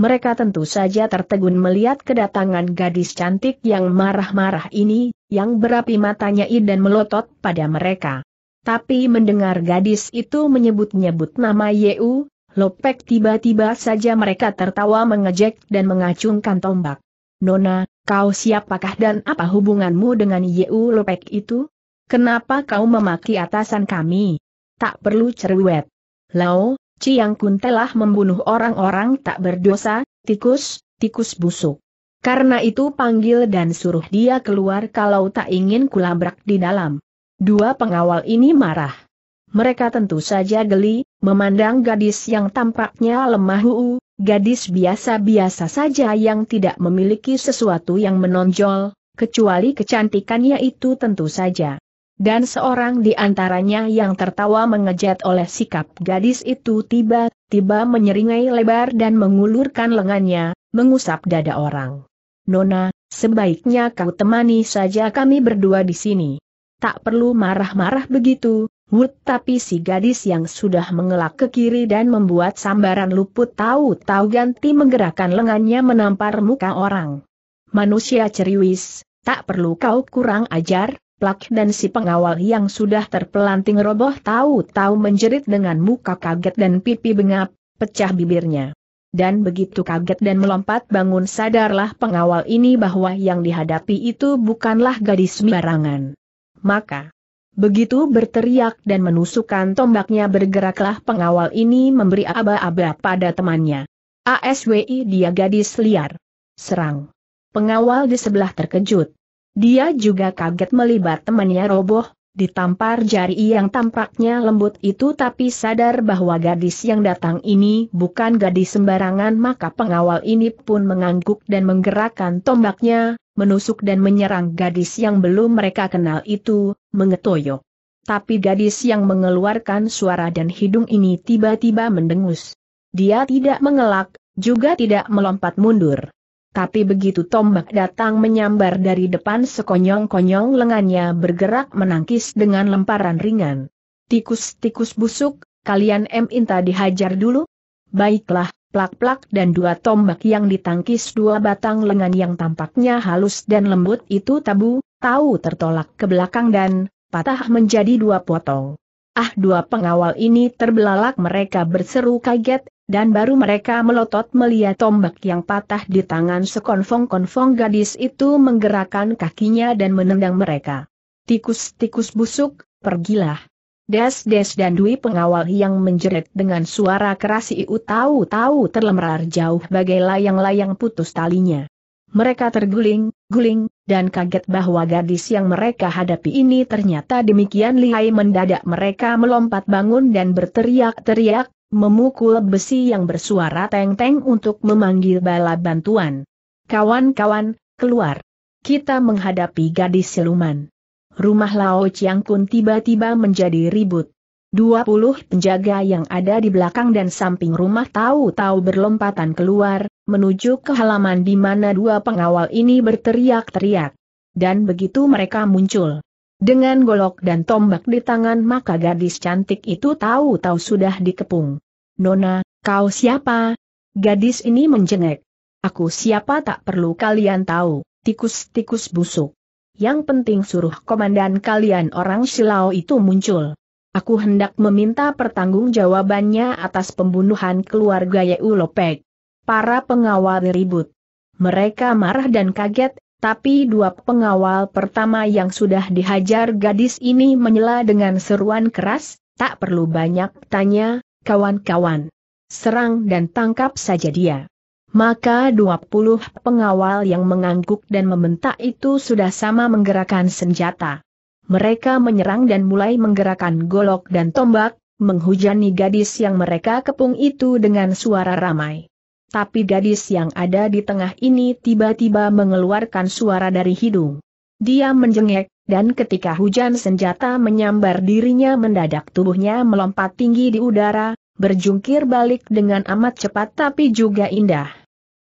Mereka tentu saja tertegun melihat kedatangan gadis cantik yang marah-marah ini, yang berapi matanya i dan melotot pada mereka. Tapi mendengar gadis itu menyebut-nyebut nama Yeu, Lopek tiba-tiba saja mereka tertawa mengejek dan mengacungkan tombak. Nona, kau siapakah dan apa hubunganmu dengan Yeu Lopek itu? Kenapa kau memaki atasan kami? Tak perlu cerwet. Lau, Ciang Kun telah membunuh orang-orang tak berdosa, tikus, tikus busuk. Karena itu panggil dan suruh dia keluar kalau tak ingin kulabrak di dalam. Dua pengawal ini marah. Mereka tentu saja geli, memandang gadis yang tampaknya lemah uu, gadis biasa-biasa saja yang tidak memiliki sesuatu yang menonjol, kecuali kecantikannya itu tentu saja. Dan seorang di antaranya yang tertawa mengejat oleh sikap gadis itu tiba-tiba menyeringai lebar dan mengulurkan lengannya, mengusap dada orang. Nona, sebaiknya kau temani saja kami berdua di sini. Tak perlu marah-marah begitu, Wut tapi si gadis yang sudah mengelak ke kiri dan membuat sambaran luput tahu-tahu ganti menggerakkan lengannya menampar muka orang. Manusia ceriwis, tak perlu kau kurang ajar, plak dan si pengawal yang sudah terpelanting roboh tahu-tahu menjerit dengan muka kaget dan pipi bengap, pecah bibirnya. Dan begitu kaget dan melompat bangun sadarlah pengawal ini bahwa yang dihadapi itu bukanlah gadis sembarangan. Maka, Begitu berteriak dan menusukkan tombaknya bergeraklah pengawal ini memberi aba-aba pada temannya. ASWI dia gadis liar. Serang. Pengawal di sebelah terkejut. Dia juga kaget melibat temannya roboh, Ditampar jari yang tampaknya lembut itu tapi sadar bahwa gadis yang datang ini bukan gadis sembarangan maka pengawal ini pun mengangguk dan menggerakkan tombaknya, menusuk dan menyerang gadis yang belum mereka kenal itu, mengetoyok. Tapi gadis yang mengeluarkan suara dan hidung ini tiba-tiba mendengus. Dia tidak mengelak, juga tidak melompat mundur. Tapi begitu tombak datang menyambar dari depan sekonyong-konyong lengannya bergerak menangkis dengan lemparan ringan. Tikus-tikus busuk, kalian M. Inta dihajar dulu? Baiklah, plak-plak dan dua tombak yang ditangkis dua batang lengan yang tampaknya halus dan lembut itu tabu, tahu tertolak ke belakang dan patah menjadi dua potong. Ah dua pengawal ini terbelalak mereka berseru kaget, dan baru mereka melotot melihat tombak yang patah di tangan sekonfong-konfong gadis itu menggerakkan kakinya dan menendang mereka. Tikus-tikus busuk, pergilah. Des-des dan Dwi pengawal yang menjerit dengan suara keras itu tahu-tahu terlemrar jauh bagai layang-layang putus talinya. Mereka terguling, guling, dan kaget bahwa gadis yang mereka hadapi ini ternyata demikian lihai mendadak mereka melompat bangun dan berteriak-teriak, memukul besi yang bersuara teng-teng untuk memanggil bala bantuan. Kawan-kawan, keluar. Kita menghadapi gadis siluman. Rumah Lao Chiang Kun tiba-tiba menjadi ribut. Dua puluh penjaga yang ada di belakang dan samping rumah tahu-tahu berlompatan keluar, menuju ke halaman di mana dua pengawal ini berteriak-teriak. Dan begitu mereka muncul. Dengan golok dan tombak di tangan maka gadis cantik itu tahu-tahu sudah dikepung. Nona, kau siapa? Gadis ini menjengek. Aku siapa tak perlu kalian tahu, tikus-tikus busuk. Yang penting suruh komandan kalian orang silau itu muncul. Aku hendak meminta pertanggungjawabannya atas pembunuhan keluarga Yeulopek. Para pengawal ribut. Mereka marah dan kaget, tapi dua pengawal pertama yang sudah dihajar gadis ini menyela dengan seruan keras, tak perlu banyak tanya, kawan-kawan. Serang dan tangkap saja dia. Maka dua puluh pengawal yang mengangguk dan membentak itu sudah sama menggerakkan senjata. Mereka menyerang dan mulai menggerakkan golok dan tombak, menghujani gadis yang mereka kepung itu dengan suara ramai. Tapi gadis yang ada di tengah ini tiba-tiba mengeluarkan suara dari hidung. Dia menjengek, dan ketika hujan senjata menyambar dirinya mendadak tubuhnya melompat tinggi di udara, berjungkir balik dengan amat cepat tapi juga indah.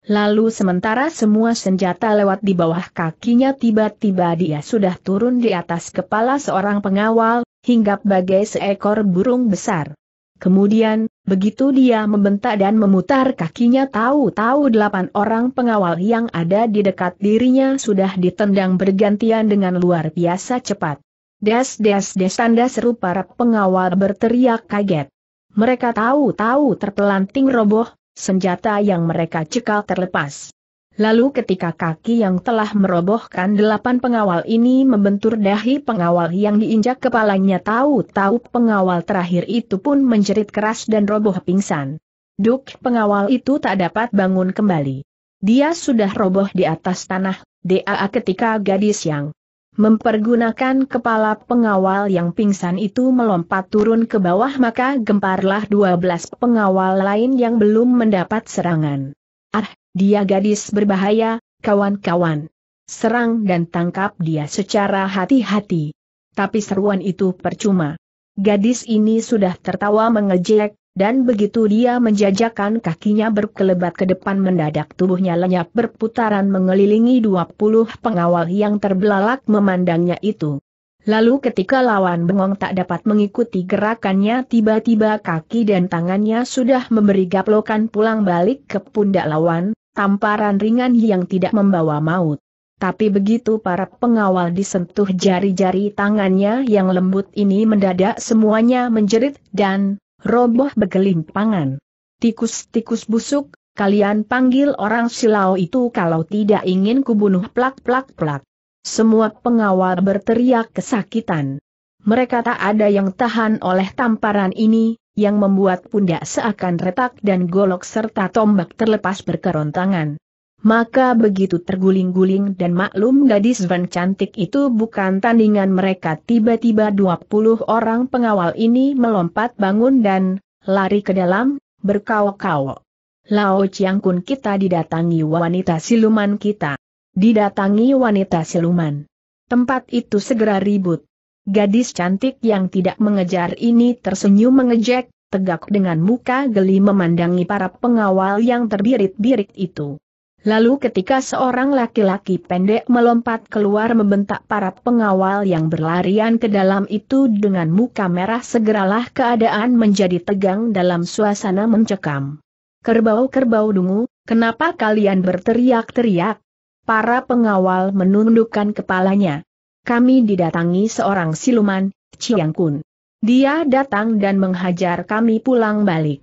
Lalu sementara semua senjata lewat di bawah kakinya tiba-tiba dia sudah turun di atas kepala seorang pengawal, hingga bagai seekor burung besar. Kemudian, begitu dia membentak dan memutar kakinya tahu-tahu delapan orang pengawal yang ada di dekat dirinya sudah ditendang bergantian dengan luar biasa cepat. Des des des tanda seru para pengawal berteriak kaget. Mereka tahu-tahu terpelanting roboh, senjata yang mereka cekal terlepas. Lalu ketika kaki yang telah merobohkan delapan pengawal ini membentur dahi pengawal yang diinjak kepalanya tahu-tahu pengawal terakhir itu pun menjerit keras dan roboh pingsan. Duk pengawal itu tak dapat bangun kembali. Dia sudah roboh di atas tanah, DAA ketika gadis yang mempergunakan kepala pengawal yang pingsan itu melompat turun ke bawah maka gemparlah dua belas pengawal lain yang belum mendapat serangan. Ah, dia gadis berbahaya, kawan-kawan. Serang dan tangkap dia secara hati-hati. Tapi seruan itu percuma. Gadis ini sudah tertawa mengejek, dan begitu dia menjajakan kakinya berkelebat ke depan mendadak tubuhnya lenyap berputaran mengelilingi 20 pengawal yang terbelalak memandangnya itu. Lalu ketika lawan bengong tak dapat mengikuti gerakannya tiba-tiba kaki dan tangannya sudah memberi gaplokan pulang balik ke pundak lawan, tamparan ringan yang tidak membawa maut. Tapi begitu para pengawal disentuh jari-jari tangannya yang lembut ini mendadak semuanya menjerit dan roboh begelimpangan. Tikus-tikus busuk, kalian panggil orang silau itu kalau tidak ingin kubunuh plak-plak-plak. Semua pengawal berteriak kesakitan. Mereka tak ada yang tahan oleh tamparan ini, yang membuat pundak seakan retak dan golok serta tombak terlepas berkerontangan. Maka begitu terguling-guling dan maklum gadis Van cantik itu bukan tandingan mereka tiba-tiba 20 orang pengawal ini melompat bangun dan lari ke dalam, berkawok-kawok. Lao Chiang Kun kita didatangi wanita siluman kita. Didatangi wanita siluman. Tempat itu segera ribut. Gadis cantik yang tidak mengejar ini tersenyum mengejek, tegak dengan muka geli memandangi para pengawal yang terbirit-birit itu. Lalu ketika seorang laki-laki pendek melompat keluar membentak para pengawal yang berlarian ke dalam itu dengan muka merah segeralah keadaan menjadi tegang dalam suasana mencekam. Kerbau-kerbau dungu, kenapa kalian berteriak-teriak? Para pengawal menundukkan kepalanya kami didatangi seorang siluman, Chiang Kun. Dia datang dan menghajar kami pulang balik.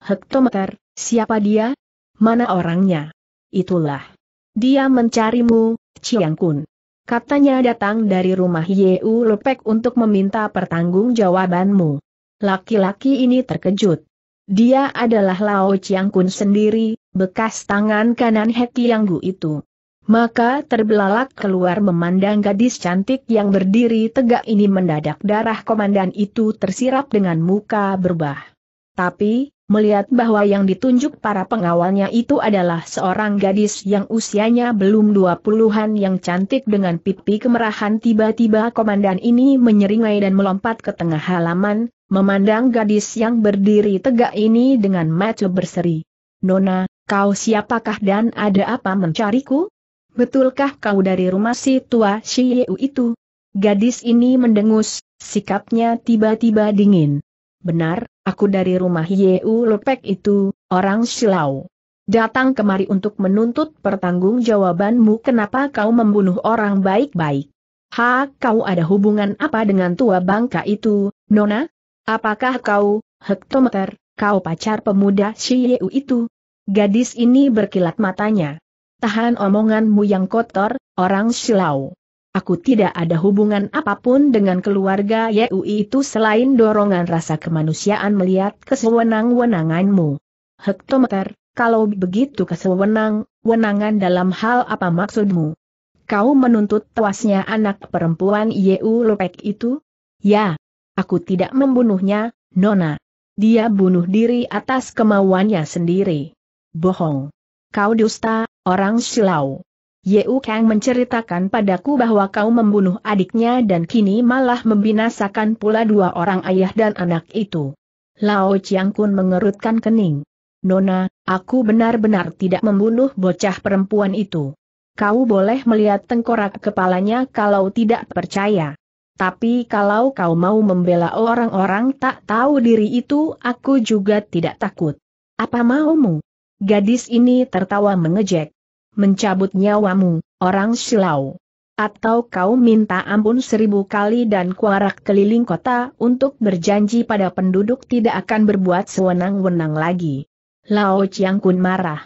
Hektometer, siapa dia? Mana orangnya? Itulah. Dia mencarimu, Chiang Kun. Katanya datang dari rumah Yeu Lepek untuk meminta pertanggungjawabanmu. Laki-laki ini terkejut. Dia adalah Lao Chiang Kun sendiri, bekas tangan kanan Yang Gu itu. Maka terbelalak keluar memandang gadis cantik yang berdiri tegak ini mendadak darah komandan itu tersirap dengan muka berbah. Tapi, melihat bahwa yang ditunjuk para pengawalnya itu adalah seorang gadis yang usianya belum dua puluhan yang cantik dengan pipi kemerahan tiba-tiba komandan ini menyeringai dan melompat ke tengah halaman, memandang gadis yang berdiri tegak ini dengan mata berseri. Nona, kau siapakah dan ada apa mencariku? Betulkah kau dari rumah si tua si Yeu itu? Gadis ini mendengus, sikapnya tiba-tiba dingin. Benar, aku dari rumah Yeu Lopek itu, orang Silau. Datang kemari untuk menuntut pertanggungjawabanmu kenapa kau membunuh orang baik-baik. Ha, kau ada hubungan apa dengan tua bangka itu, Nona? Apakah kau, hektometer, kau pacar pemuda si Yeu itu? Gadis ini berkilat matanya. Tahan omonganmu yang kotor, orang silau. Aku tidak ada hubungan apapun dengan keluarga Yui itu selain dorongan rasa kemanusiaan melihat kesewenang-wenanganmu. Hektometer, kalau begitu kesewenang-wenangan dalam hal apa maksudmu? Kau menuntut tuasnya anak perempuan Yeu Lopek itu? Ya. Aku tidak membunuhnya, Nona. Dia bunuh diri atas kemauannya sendiri. Bohong. Kau dusta, Orang Silau. Yeu Kang menceritakan padaku bahwa kau membunuh adiknya dan kini malah membinasakan pula dua orang ayah dan anak itu. Lao Chiang Kun mengerutkan kening. Nona, aku benar-benar tidak membunuh bocah perempuan itu. Kau boleh melihat tengkorak kepalanya kalau tidak percaya. Tapi kalau kau mau membela orang-orang tak tahu diri itu, aku juga tidak takut. Apa maumu? Gadis ini tertawa mengejek. Mencabut nyawamu, orang silau. Atau kau minta ampun seribu kali dan kuarak keliling kota untuk berjanji pada penduduk tidak akan berbuat sewenang-wenang lagi. Lao Chiang Kun marah.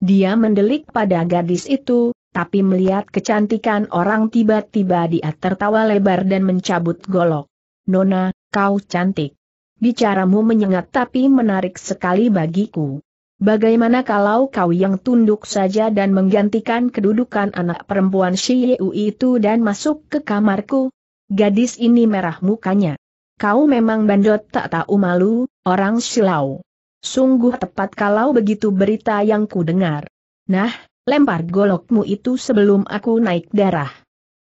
Dia mendelik pada gadis itu, tapi melihat kecantikan orang tiba-tiba dia tertawa lebar dan mencabut golok. Nona, kau cantik. Bicaramu menyengat tapi menarik sekali bagiku. Bagaimana kalau kau yang tunduk saja dan menggantikan kedudukan anak perempuan Shi Yu itu dan masuk ke kamarku? Gadis ini merah mukanya. Kau memang bandot tak tahu malu, orang silau. Sungguh tepat kalau begitu berita yang ku dengar. Nah, lempar golokmu itu sebelum aku naik darah.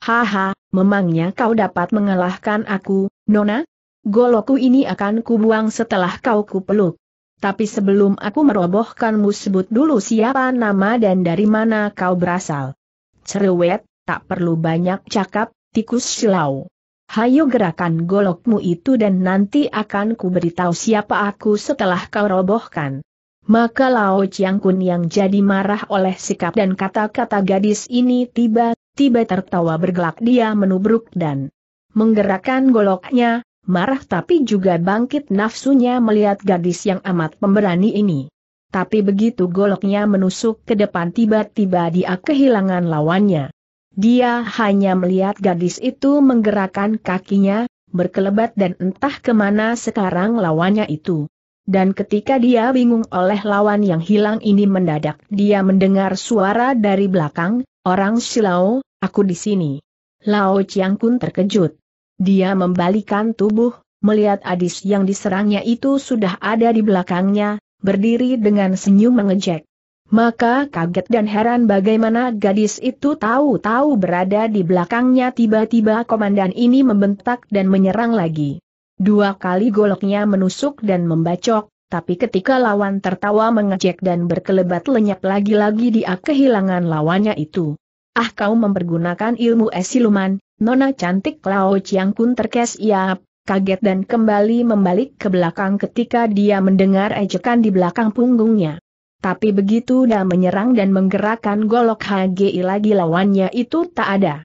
Haha, memangnya kau dapat mengalahkan aku, Nona? Golokku ini akan kubuang setelah kau kupeluk. Tapi sebelum aku merobohkanmu sebut dulu siapa nama dan dari mana kau berasal. Cerewet, tak perlu banyak cakap, tikus silau. Hayo gerakan golokmu itu dan nanti akan ku beritahu siapa aku setelah kau robohkan. Maka Lao Chiang Kun yang jadi marah oleh sikap dan kata-kata gadis ini tiba-tiba tertawa bergelak dia menubruk dan menggerakkan goloknya, marah tapi juga bangkit nafsunya melihat gadis yang amat pemberani ini. Tapi begitu goloknya menusuk ke depan tiba-tiba dia kehilangan lawannya. Dia hanya melihat gadis itu menggerakkan kakinya, berkelebat dan entah kemana sekarang lawannya itu. Dan ketika dia bingung oleh lawan yang hilang ini mendadak dia mendengar suara dari belakang, orang Silau, aku di sini. Lao Chiang Kun terkejut. Dia membalikan tubuh, melihat Adis yang diserangnya itu sudah ada di belakangnya, berdiri dengan senyum mengejek. Maka kaget dan heran bagaimana gadis itu tahu-tahu berada di belakangnya tiba-tiba komandan ini membentak dan menyerang lagi. Dua kali goloknya menusuk dan membacok, tapi ketika lawan tertawa mengejek dan berkelebat lenyap lagi-lagi dia kehilangan lawannya itu. Ah kau mempergunakan ilmu esiluman, Nona cantik Lao Chiang Kun terkesiap, kaget dan kembali membalik ke belakang ketika dia mendengar ejekan di belakang punggungnya. Tapi begitu dia menyerang dan menggerakkan golok HGI lagi lawannya itu tak ada.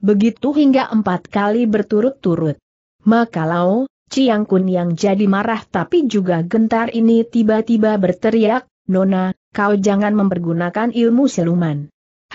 Begitu hingga empat kali berturut-turut. Maka Lao, Chiang Kun yang jadi marah tapi juga gentar ini tiba-tiba berteriak, Nona, kau jangan mempergunakan ilmu siluman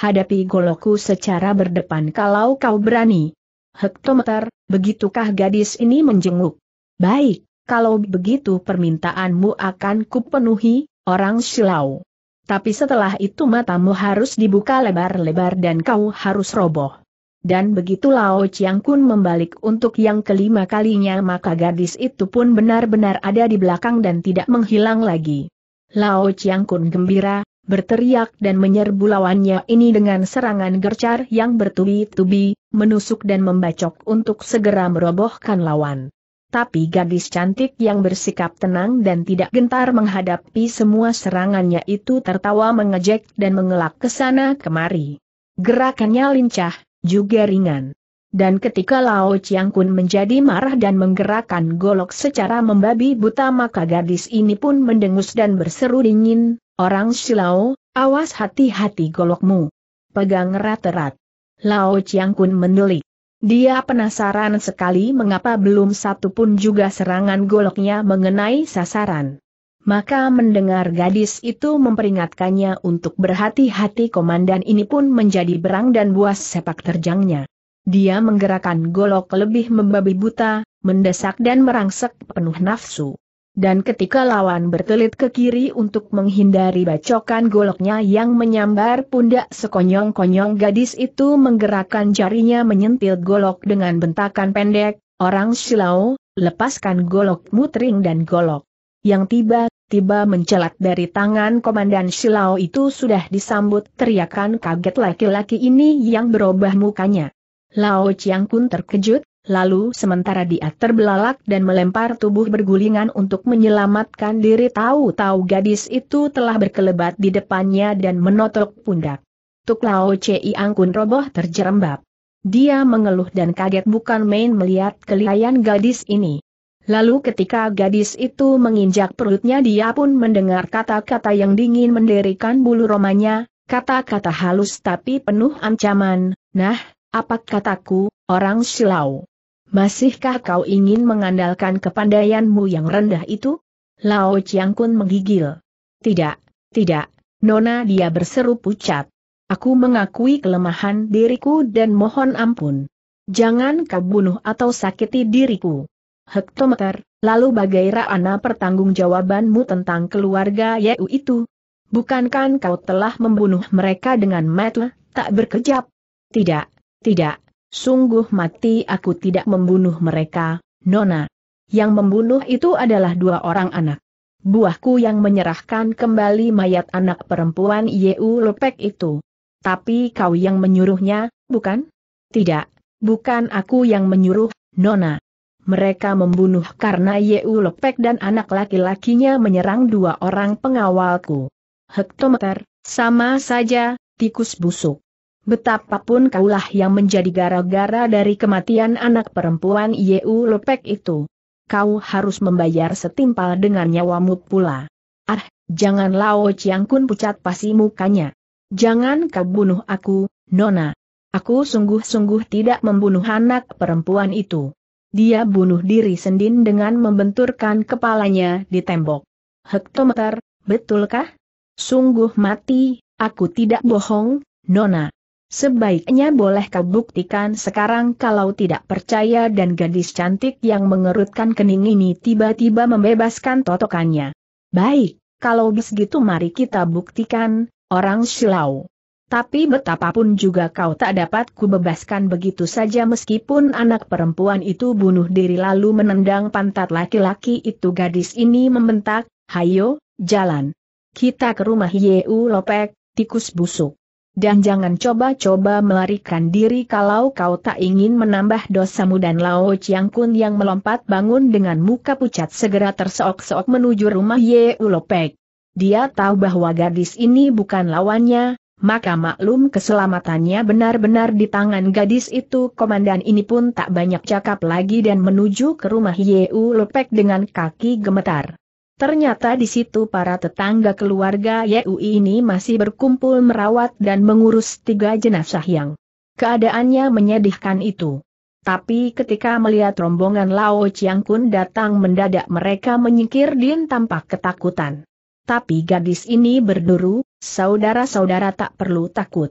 hadapi goloku secara berdepan kalau kau berani. Hektometer, begitukah gadis ini menjenguk? Baik, kalau begitu permintaanmu akan kupenuhi, orang silau. Tapi setelah itu matamu harus dibuka lebar-lebar dan kau harus roboh. Dan begitu Lao Chiang Kun membalik untuk yang kelima kalinya maka gadis itu pun benar-benar ada di belakang dan tidak menghilang lagi. Lao Chiang Kun gembira, berteriak dan menyerbu lawannya ini dengan serangan gercar yang bertubi-tubi, menusuk dan membacok untuk segera merobohkan lawan. Tapi gadis cantik yang bersikap tenang dan tidak gentar menghadapi semua serangannya itu tertawa mengejek dan mengelak ke sana kemari. Gerakannya lincah, juga ringan. Dan ketika Lao Chiang Kun menjadi marah dan menggerakkan golok secara membabi buta maka gadis ini pun mendengus dan berseru dingin, Orang Silao, awas hati-hati golokmu. Pegang rat rat Lao Chiang Kun mendelik. Dia penasaran sekali mengapa belum satu pun juga serangan goloknya mengenai sasaran. Maka mendengar gadis itu memperingatkannya untuk berhati-hati komandan ini pun menjadi berang dan buas sepak terjangnya. Dia menggerakkan golok lebih membabi buta, mendesak dan merangsek penuh nafsu. Dan ketika lawan bertelit ke kiri untuk menghindari bacokan goloknya yang menyambar pundak sekonyong-konyong gadis itu menggerakkan jarinya menyentil golok dengan bentakan pendek, orang silau, lepaskan golok mutring dan golok. Yang tiba-tiba mencelat dari tangan komandan silau itu sudah disambut teriakan kaget laki-laki ini yang berubah mukanya. Lao Chiang Kun terkejut, lalu sementara dia terbelalak dan melempar tubuh bergulingan untuk menyelamatkan diri tahu-tahu gadis itu telah berkelebat di depannya dan menotok pundak. Tuk Lao Chiang Kun roboh terjerembab. Dia mengeluh dan kaget bukan main melihat kelihayan gadis ini. Lalu ketika gadis itu menginjak perutnya dia pun mendengar kata-kata yang dingin mendirikan bulu romanya, kata-kata halus tapi penuh ancaman, nah, apa kataku, orang silau? Masihkah kau ingin mengandalkan kepandaianmu yang rendah itu? Lao Chiang Kun menggigil. Tidak, tidak, Nona dia berseru pucat. Aku mengakui kelemahan diriku dan mohon ampun. Jangan kau bunuh atau sakiti diriku. Hektometer, lalu bagai anak pertanggungjawabanmu tentang keluarga Yeu itu? Bukankah kau telah membunuh mereka dengan metu, tak berkejap? Tidak, tidak, sungguh mati aku tidak membunuh mereka, Nona. Yang membunuh itu adalah dua orang anak. Buahku yang menyerahkan kembali mayat anak perempuan Yeu Lopek itu. Tapi kau yang menyuruhnya, bukan? Tidak, bukan aku yang menyuruh, Nona. Mereka membunuh karena Yeu Lopek dan anak laki-lakinya menyerang dua orang pengawalku. Hektometer, sama saja, tikus busuk. Betapapun kaulah yang menjadi gara-gara dari kematian anak perempuan Yeu Lopek itu. Kau harus membayar setimpal dengan nyawamu pula. Ah, jangan Lao Chiang Kun pucat pasi mukanya. Jangan kau bunuh aku, Nona. Aku sungguh-sungguh tidak membunuh anak perempuan itu. Dia bunuh diri sendiri dengan membenturkan kepalanya di tembok. Hektometer, betulkah? Sungguh mati, aku tidak bohong, Nona. Sebaiknya boleh kau buktikan sekarang kalau tidak percaya dan gadis cantik yang mengerutkan kening ini tiba-tiba membebaskan totokannya. Baik, kalau begitu mari kita buktikan, orang silau. Tapi betapapun juga kau tak dapat kubebaskan begitu saja meskipun anak perempuan itu bunuh diri lalu menendang pantat laki-laki itu gadis ini membentak, hayo, jalan. Kita ke rumah Yeu Lopek, tikus busuk. Dan jangan coba-coba melarikan diri kalau kau tak ingin menambah dosamu dan Lao Chiang Kun yang melompat bangun dengan muka pucat segera terseok-seok menuju rumah Ye Ulopek. Dia tahu bahwa gadis ini bukan lawannya, maka maklum keselamatannya benar-benar di tangan gadis itu komandan ini pun tak banyak cakap lagi dan menuju ke rumah Ye Ulopek dengan kaki gemetar. Ternyata di situ para tetangga keluarga Yui ini masih berkumpul merawat dan mengurus tiga jenazah yang keadaannya menyedihkan itu. Tapi ketika melihat rombongan Lao Chiang Kun datang mendadak mereka menyingkir Din tampak ketakutan. Tapi gadis ini berduru, saudara-saudara tak perlu takut.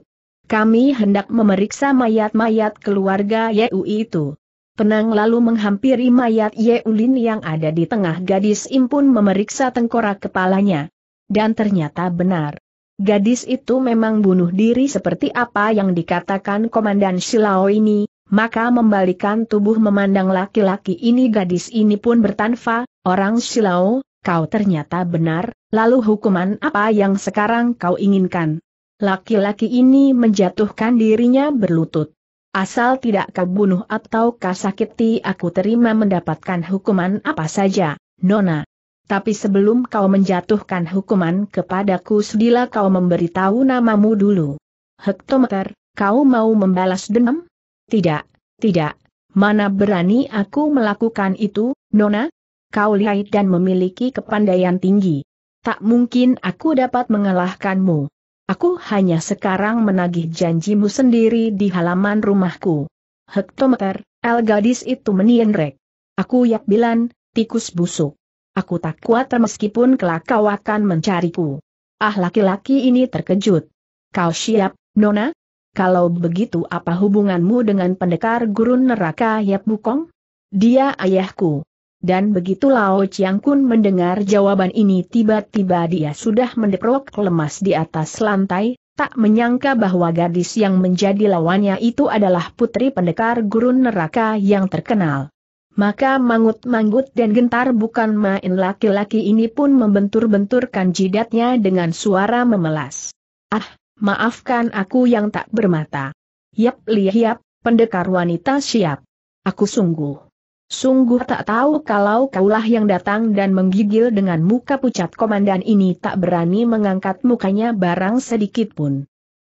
Kami hendak memeriksa mayat-mayat keluarga Yui itu. Penang lalu menghampiri mayat Ye Ulin yang ada di tengah gadis impun memeriksa tengkorak kepalanya. Dan ternyata benar. Gadis itu memang bunuh diri seperti apa yang dikatakan Komandan Silao ini, maka membalikan tubuh memandang laki-laki ini gadis ini pun bertanfa, orang Silao, kau ternyata benar, lalu hukuman apa yang sekarang kau inginkan? Laki-laki ini menjatuhkan dirinya berlutut. Asal tidak kau bunuh atau kau sakiti aku terima mendapatkan hukuman apa saja, Nona. Tapi sebelum kau menjatuhkan hukuman kepadaku sedilah kau memberitahu namamu dulu. Hektometer, kau mau membalas dendam? Tidak, tidak. Mana berani aku melakukan itu, Nona? Kau lihat dan memiliki kepandaian tinggi. Tak mungkin aku dapat mengalahkanmu. Aku hanya sekarang menagih janjimu sendiri di halaman rumahku. Hektometer, El gadis itu menienrek. Aku yak bilan, tikus busuk. Aku tak kuat meskipun kelak kau akan mencariku. Ah laki-laki ini terkejut. Kau siap, Nona? Kalau begitu apa hubunganmu dengan pendekar gurun neraka Yap Bukong? Dia ayahku. Dan begitu Lao Chiang Kun mendengar jawaban ini tiba-tiba dia sudah mendeprok lemas di atas lantai, tak menyangka bahwa gadis yang menjadi lawannya itu adalah putri pendekar gurun neraka yang terkenal. Maka mangut mangut dan gentar bukan main laki-laki ini pun membentur-benturkan jidatnya dengan suara memelas. Ah, maafkan aku yang tak bermata. Yap liap, pendekar wanita siap. Aku sungguh Sungguh tak tahu kalau kaulah yang datang dan menggigil dengan muka pucat komandan ini tak berani mengangkat mukanya barang sedikit pun.